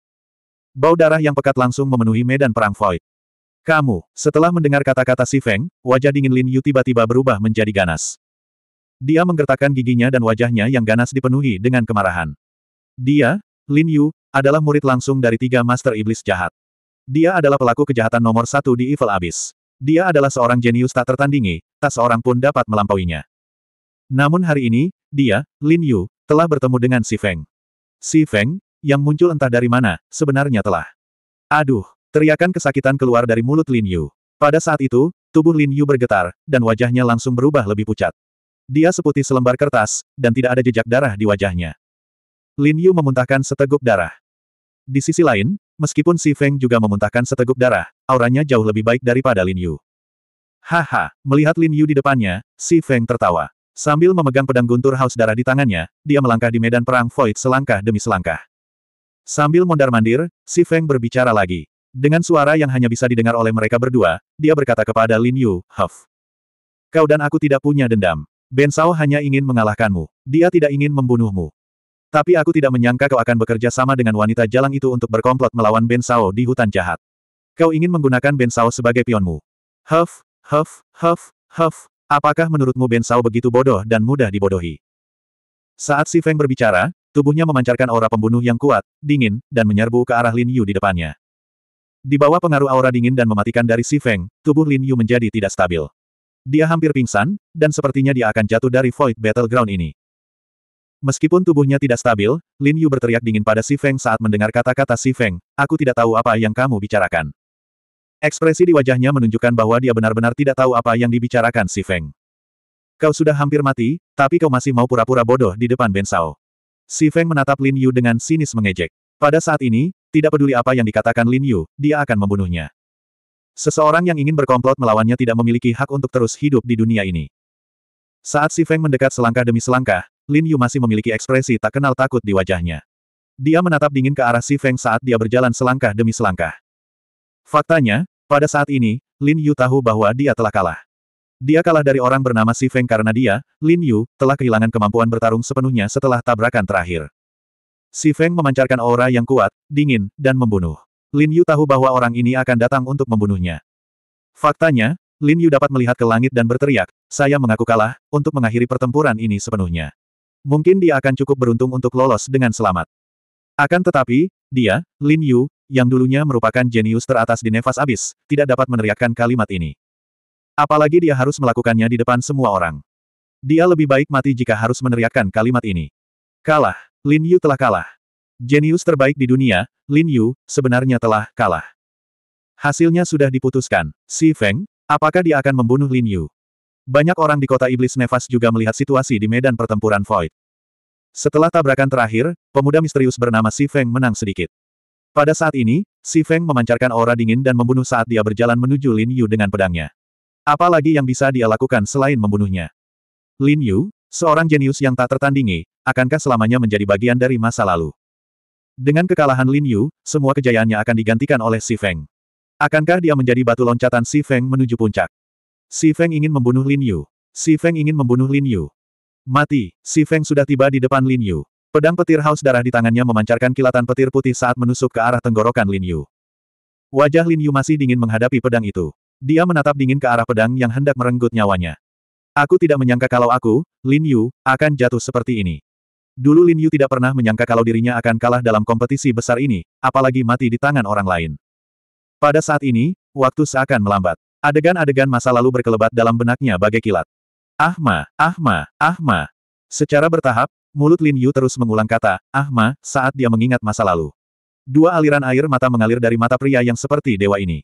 Bau darah yang pekat langsung memenuhi medan perang Void. Kamu, setelah mendengar kata-kata si Feng, wajah dingin Lin Yu tiba-tiba berubah menjadi ganas. Dia menggertakkan giginya dan wajahnya yang ganas dipenuhi dengan kemarahan. Dia, Lin Yu, adalah murid langsung dari tiga master iblis jahat. Dia adalah pelaku kejahatan nomor satu di Evil Abyss. Dia adalah seorang jenius tak tertandingi, tak seorang pun dapat melampauinya. Namun hari ini, dia, Lin Yu, telah bertemu dengan Si Feng. Si Feng, yang muncul entah dari mana, sebenarnya telah. Aduh, teriakan kesakitan keluar dari mulut Lin Yu. Pada saat itu, tubuh Lin Yu bergetar, dan wajahnya langsung berubah lebih pucat. Dia seputih selembar kertas, dan tidak ada jejak darah di wajahnya. Lin Yu memuntahkan seteguk darah. Di sisi lain, Meskipun Si Feng juga memuntahkan seteguk darah, auranya jauh lebih baik daripada Lin Yu. Haha, melihat Lin Yu di depannya, Si Feng tertawa. Sambil memegang pedang guntur haus darah di tangannya, dia melangkah di medan perang void selangkah demi selangkah. Sambil mondar-mandir, Si Feng berbicara lagi. Dengan suara yang hanya bisa didengar oleh mereka berdua, dia berkata kepada Lin Yu, Huff. Kau dan aku tidak punya dendam. Ben Sao hanya ingin mengalahkanmu. Dia tidak ingin membunuhmu. Tapi aku tidak menyangka kau akan bekerja sama dengan wanita jalang itu untuk berkomplot melawan Ben Sao di hutan jahat. Kau ingin menggunakan Ben Sao sebagai pionmu. Huff, huff, huff, huff, apakah menurutmu Ben Sao begitu bodoh dan mudah dibodohi? Saat Si Feng berbicara, tubuhnya memancarkan aura pembunuh yang kuat, dingin, dan menyerbu ke arah Lin Yu di depannya. Di bawah pengaruh aura dingin dan mematikan dari Si Feng, tubuh Lin Yu menjadi tidak stabil. Dia hampir pingsan, dan sepertinya dia akan jatuh dari Void Battleground ini. Meskipun tubuhnya tidak stabil, Lin Yu berteriak dingin pada Si Feng saat mendengar kata-kata Si Feng, aku tidak tahu apa yang kamu bicarakan. Ekspresi di wajahnya menunjukkan bahwa dia benar-benar tidak tahu apa yang dibicarakan Si Feng. Kau sudah hampir mati, tapi kau masih mau pura-pura bodoh di depan Ben Sao. Si Feng menatap Lin Yu dengan sinis mengejek. Pada saat ini, tidak peduli apa yang dikatakan Lin Yu, dia akan membunuhnya. Seseorang yang ingin berkomplot melawannya tidak memiliki hak untuk terus hidup di dunia ini. Saat Si Feng mendekat selangkah demi selangkah, Lin Yu masih memiliki ekspresi tak kenal takut di wajahnya. Dia menatap dingin ke arah Si Feng saat dia berjalan selangkah demi selangkah. Faktanya, pada saat ini, Lin Yu tahu bahwa dia telah kalah. Dia kalah dari orang bernama Si Feng karena dia, Lin Yu, telah kehilangan kemampuan bertarung sepenuhnya setelah tabrakan terakhir. Si Feng memancarkan aura yang kuat, dingin, dan membunuh. Lin Yu tahu bahwa orang ini akan datang untuk membunuhnya. Faktanya, Lin Yu dapat melihat ke langit dan berteriak, saya mengaku kalah, untuk mengakhiri pertempuran ini sepenuhnya. Mungkin dia akan cukup beruntung untuk lolos dengan selamat. Akan tetapi, dia, Lin Yu, yang dulunya merupakan jenius teratas di Nefas Abis, tidak dapat meneriakkan kalimat ini. Apalagi dia harus melakukannya di depan semua orang. Dia lebih baik mati jika harus meneriakkan kalimat ini. Kalah, Lin Yu telah kalah. Jenius terbaik di dunia, Lin Yu, sebenarnya telah kalah. Hasilnya sudah diputuskan. Si Feng, apakah dia akan membunuh Lin Yu? Banyak orang di kota iblis nefas juga melihat situasi di medan pertempuran Void. Setelah tabrakan terakhir, pemuda misterius bernama Si Feng menang sedikit. Pada saat ini, Si Feng memancarkan aura dingin dan membunuh saat dia berjalan menuju Lin Yu dengan pedangnya. Apalagi yang bisa dia lakukan selain membunuhnya? Lin Yu, seorang jenius yang tak tertandingi, akankah selamanya menjadi bagian dari masa lalu? Dengan kekalahan Lin Yu, semua kejayaannya akan digantikan oleh Si Feng. Akankah dia menjadi batu loncatan Si Feng menuju puncak? Si Feng ingin membunuh Lin Yu. Si Feng ingin membunuh Lin Yu. Mati, Si Feng sudah tiba di depan Lin Yu. Pedang petir haus darah di tangannya memancarkan kilatan petir putih saat menusuk ke arah tenggorokan Lin Yu. Wajah Lin Yu masih dingin menghadapi pedang itu. Dia menatap dingin ke arah pedang yang hendak merenggut nyawanya. Aku tidak menyangka kalau aku, Lin Yu, akan jatuh seperti ini. Dulu Lin Yu tidak pernah menyangka kalau dirinya akan kalah dalam kompetisi besar ini, apalagi mati di tangan orang lain. Pada saat ini, waktu seakan melambat. Adegan-adegan masa lalu berkelebat dalam benaknya bagai kilat. Ahma, Ahma, Ahma. Secara bertahap, mulut Lin Yu terus mengulang kata, Ahma, saat dia mengingat masa lalu. Dua aliran air mata mengalir dari mata pria yang seperti dewa ini.